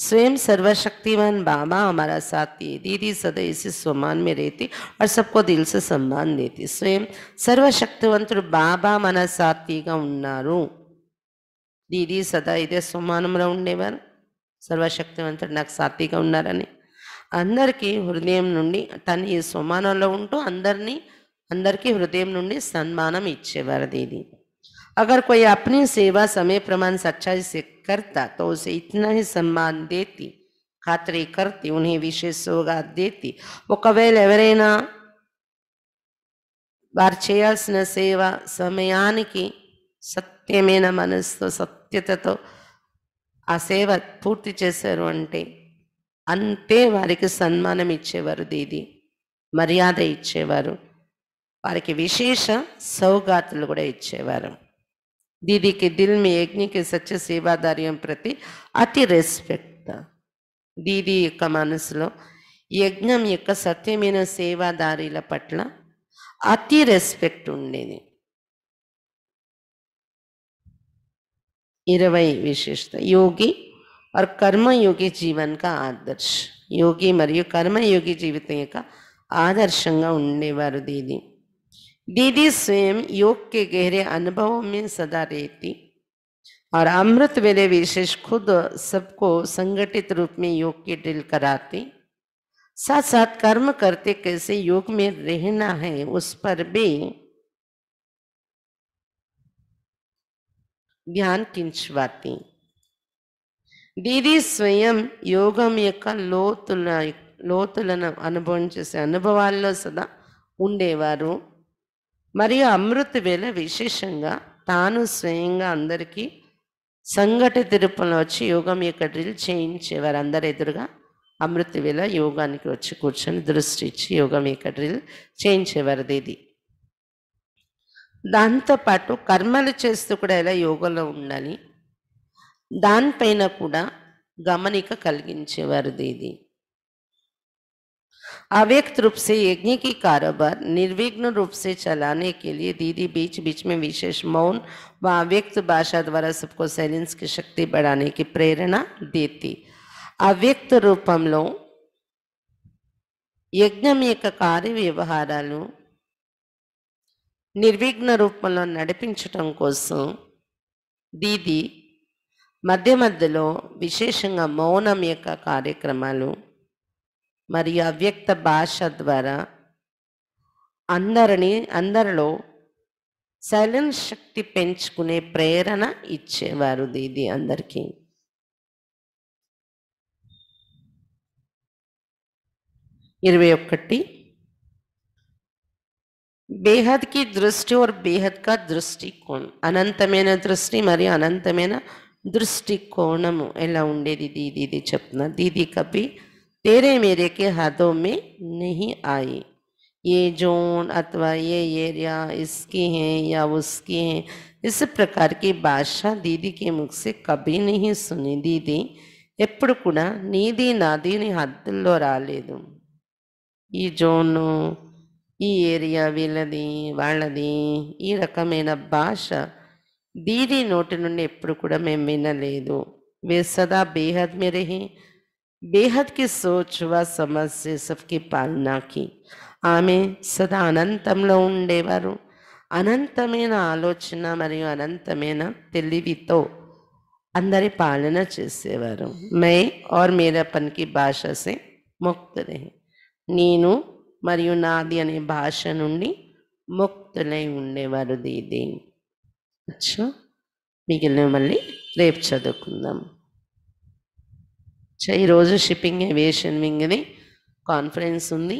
स्वयं सर्वशक्तिवान बाबा हमारा साथ दिए दीदी सदैव इसी सम्मान में रहती और सबको दिल से सम्मान देती స్వయం సర్వశక్తివంతుడు బాబా మన సాత్విగా ఉన్నారు దీదీ సదా ఇదే సమానంలో ఉండేవారు సర్వశక్తివంతుడు నాకు సాత్విగా ఉన్నారని అందరికీ హృదయం నుండి తను ఈ సమానంలో ఉంటూ అందరినీ అందరికీ హృదయం నుండి సన్మానం ఇచ్చేవారు దీదీ अगर कोई अपनी सेवा समय प्रमाण सच्चाई से करता तो उसे इतना ही सम्मान देती खातरी करती उन्हें విశేష సోగాత్ దేతి ఒకవేళ ఎవరైనా వారు చేయాల్సిన సేవ సమయానికి సత్యమైన మనస్సుతో సత్యతతో ఆ సేవ పూర్తి చేశారు అంటే అంతే వారికి సన్మానం ఇచ్చేవారు దీది మర్యాద ఇచ్చేవారు వారికి విశేష సౌగాతులు కూడా ఇచ్చేవారు దీదికి దిల్ మీ యజ్ఞకి సత్య సేవాదార్యం ప్రతి అతి రెస్పెక్ట్ దీది యొక్క మనసులో యజ్ఞం యొక్క సత్యమైన సేవాదారీల పట్ల అతి రెస్పెక్ట్ ఉండేది ఇరవై విశేషత యోగి ఆర్ కర్మయోగి జీవన్ కా ఆదర్శ్ యోగి మరియు కర్మయోగి జీవితం యొక్క ఆదర్శంగా ఉండేవారు దీది दीदी स्वयं योग के गहरे अनुभवों में सदा रहती और अमृत वेले विशेष खुद सबको संगठित रूप में योग की ड्रिल कराती साथ साथ कर्म करते कैसे योग में रहना है उस पर भी ध्यान किंचवाती दीदी स्वयं योगम యొక్క లోతుల లోతులను अनुभव అనుభవాల్లో सदा उड़ेवार మరియు అమృత వేళ విశేషంగా తాను స్వయంగా అందరికీ సంఘట తిరుపతిలో వచ్చి యోగం యొక్క డ్రిల్ చేయించేవారు అందరు ఎదురుగా అమృత వేళ యోగానికి వచ్చి కూర్చొని దృష్టి ఇచ్చి యోగం యొక్క డ్రిల్ చేయించేవారిది ఇది దాంతోపాటు కర్మలు చేస్తూ కూడా ఎలా యోగంలో ఉండాలి దానిపైన కూడా గమనిక కలిగించేవారిది ఇది अव्यक्त रूप से यज्ञ की कारोबार निर्विघ्न रूप से चलाने के लिए दीदी बीच बीच में विशेष मौन व अव्यक्त भाषा द्वारा सबको सैलेंस की శక్తి बढ़ाने की ప్రేరణ దేతి అవ్యక్త రూపంలో యజ్ఞం యొక్క కార్య వ్యవహారాలు నిర్విఘ్న రూపంలో నడిపించటం కోసం దీది మధ్య మధ్యలో విశేషంగా మౌనం యొక్క కార్యక్రమాలు మరియు అవ్యక్త భాష ద్వారా అందరిని అందరిలో సైలెన్స్ శక్తి పెంచుకునే ప్రేరణ ఇచ్చేవారు దీది అందరికీ ఇరవై ఒకటి బేహద్కి దృష్టి ఓర్ బేహద్ కా దృష్టికోణం అనంతమైన దృష్టి మరియు అనంతమైన దృష్టి కోణము ఎలా ఉండేది దీది ఇది చెప్తున్నా దీది కవి तेरे मेरे के हाथों में नहीं आई ये जोन अथवा ये एरिया इसकी हैं या उसकी हैं इस प्रकार की भाषा दीदी के मुख से कभी नहीं सुनी दीदी एपड़ू नीदी नादी हद्दों रे जोन एरिया वीलदी वाली रकम भाष दीदी नोट ना मैं विन ले सदा बेहद मेरे बेहद की సోచ్ व समझ से सबकी పాలన की ఆమె సదా అనంతంలో ఉండేవారు అనంతమైన ఆలోచన మరియు అనంతమైన తెలివితో అందరి పాలన చేసేవారు మై ఆర్ మేరపన్ పనికి భాష సే ముక్త నేను మరియు నాది అనే భాష నుండి ముక్తులై ఉండేవారు దీది అచ్చా మిగిలిన మళ్ళీ రేపు చదువుకుందాం ఈరోజు షిప్పింగ్ ఏవియేషన్ వింగ్ని కాన్ఫరెన్స్ ఉంది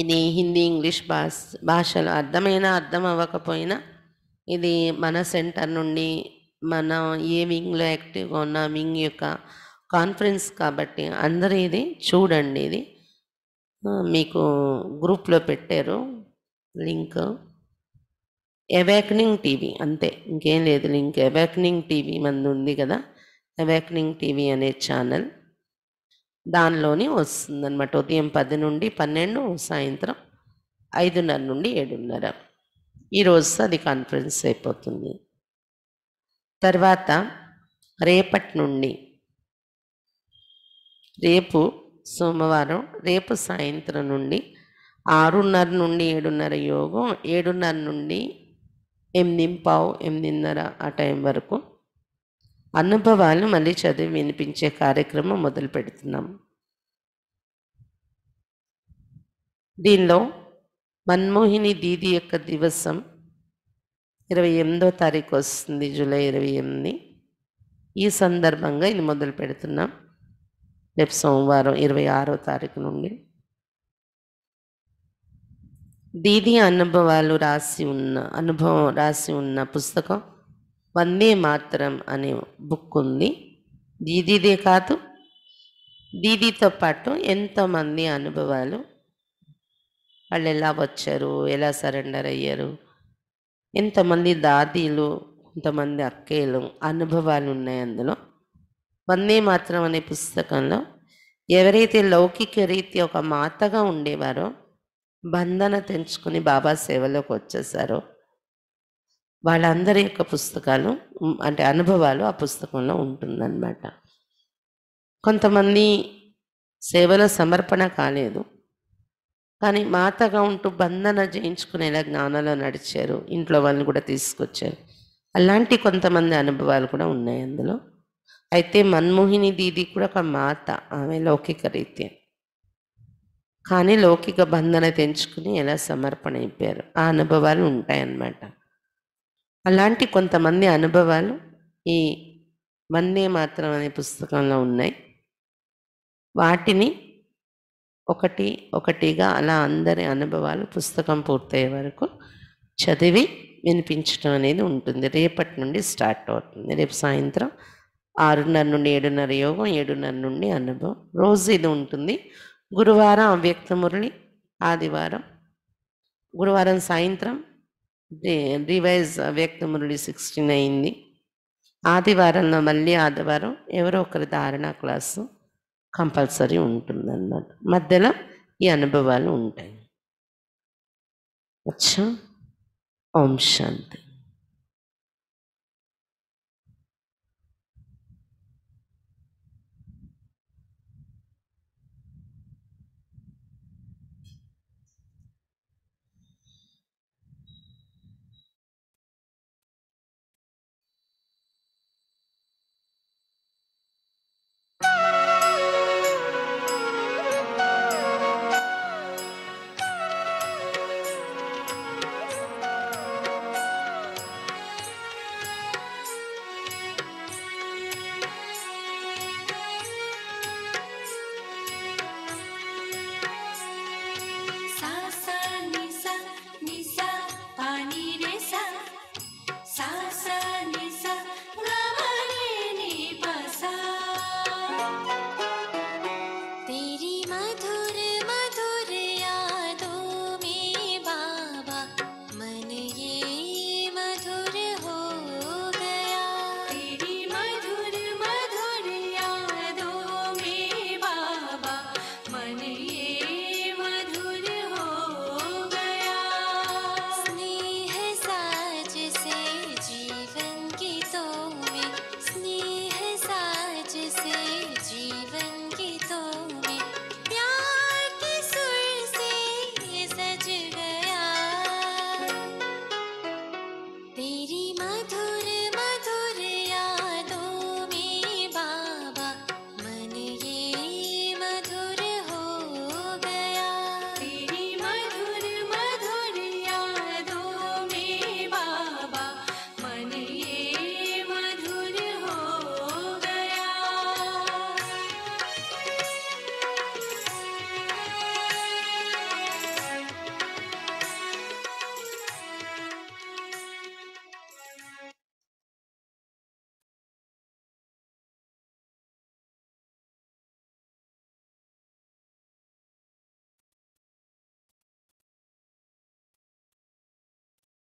ఇది హిందీ ఇంగ్లీష్ భాష భాషలో అర్థమైనా అర్థం అవ్వకపోయినా ఇది మన సెంటర్ నుండి మన ఏ వింగ్లో యాక్టివ్గా ఉన్న వింగ్ యొక్క కాన్ఫరెన్స్ కాబట్టి అందరూ ఇది చూడండి ఇది మీకు గ్రూప్లో పెట్టారు లింక్ అవాక్నింగ్ టీవీ అంతే ఇంకేం లేదు ఇంక అవాక్నింగ్ టీవీ మంది ఉంది కదా అవాక్నింగ్ టీవీ అనే ఛానల్ దానిలోని వస్తుందన్నమాట ఉదయం పది నుండి పన్నెండు సాయంత్రం ఐదున్నర నుండి ఏడున్నర ఈరోజు అది కాన్ఫరెన్స్ అయిపోతుంది తర్వాత రేపటి నుండి రేపు సోమవారం రేపు సాయంత్రం నుండి ఆరున్నర నుండి ఏడున్నర యోగం ఏడున్నర నుండి ఎనిమిది పావు ఎనిమిదిన్నర ఆ టైం వరకు అనుభవాలను మళ్ళీ చదివి వినిపించే కార్యక్రమం మొదలు పెడుతున్నాం దీనిలో మన్మోహిని దీది యొక్క దివసం ఇరవై ఎనిమిదో తారీఖు వస్తుంది జూలై ఇరవై ఎనిమిది ఈ సందర్భంగా ఇది మొదలు పెడుతున్నాం రేపు సోమవారం ఇరవై ఆరో తారీఖు నుండి దీది అనుభవాలు రాసి ఉన్న అనుభవం రాసి ఉన్న పుస్తకం వందే మాత్రం అనే బుక్ ఉంది దీదిదే కాదు దీదితో పాటు ఎంతోమంది అనుభవాలు వాళ్ళు ఎలా వచ్చారు ఎలా సరెండర్ అయ్యారు ఎంతమంది దాదీలు కొంతమంది అక్కయ్యలు అనుభవాలు ఉన్నాయి అందులో వందే మాత్రం అనే పుస్తకంలో ఎవరైతే లౌకిక రీతి ఒక మాతగా ఉండేవారో బంధన తెంచుకుని బాబా సేవలోకి వచ్చేసారో వాళ్ళందరి యొక్క పుస్తకాలు అంటే అనుభవాలు ఆ పుస్తకంలో ఉంటుందన్నమాట కొంతమంది సేవలో సమర్పణ కాలేదు కానీ మాతగా ఉంటూ బంధన చేయించుకునేలా జ్ఞానంలో నడిచారు ఇంట్లో వాళ్ళని కూడా తీసుకొచ్చారు అలాంటి కొంతమంది అనుభవాలు కూడా ఉన్నాయి అందులో అయితే మన్మోహిని దీది కూడా ఒక మాత ఆమె లౌకిక రీత్యా కానీ లౌకిక బంధన తెంచుకుని ఎలా సమర్పణ అయిపోయారు ఆ అనుభవాలు ఉంటాయన్నమాట అలాంటి కొంతమంది అనుభవాలు ఈ వందే మాత్రం అనే పుస్తకంలో ఉన్నాయి వాటిని ఒకటి ఒకటిగా అలా అందరి అనుభవాలు పుస్తకం పూర్తయ్యే వరకు చదివి వినిపించడం అనేది ఉంటుంది రేపటి నుండి స్టార్ట్ అవుతుంది రేపు సాయంత్రం ఆరున్నర నుండి ఏడున్నర యోగం ఏడున్నర నుండి అనుభవం రోజు ఇది ఉంటుంది గురువారం అవ్యక్త మురళి ఆదివారం గురువారం సాయంత్రం రివైజ్ అవ్యక్త మురళి సిక్స్టీన్ అయింది ఆదివారంలో మళ్ళీ ఆదివారం ఎవరో ఒకరి ధారణ క్లాసు కంపల్సరీ ఉంటుందన్నమాట మధ్యలో ఈ అనుభవాలు ఉంటాయి అచ్చా ఓం శాంతి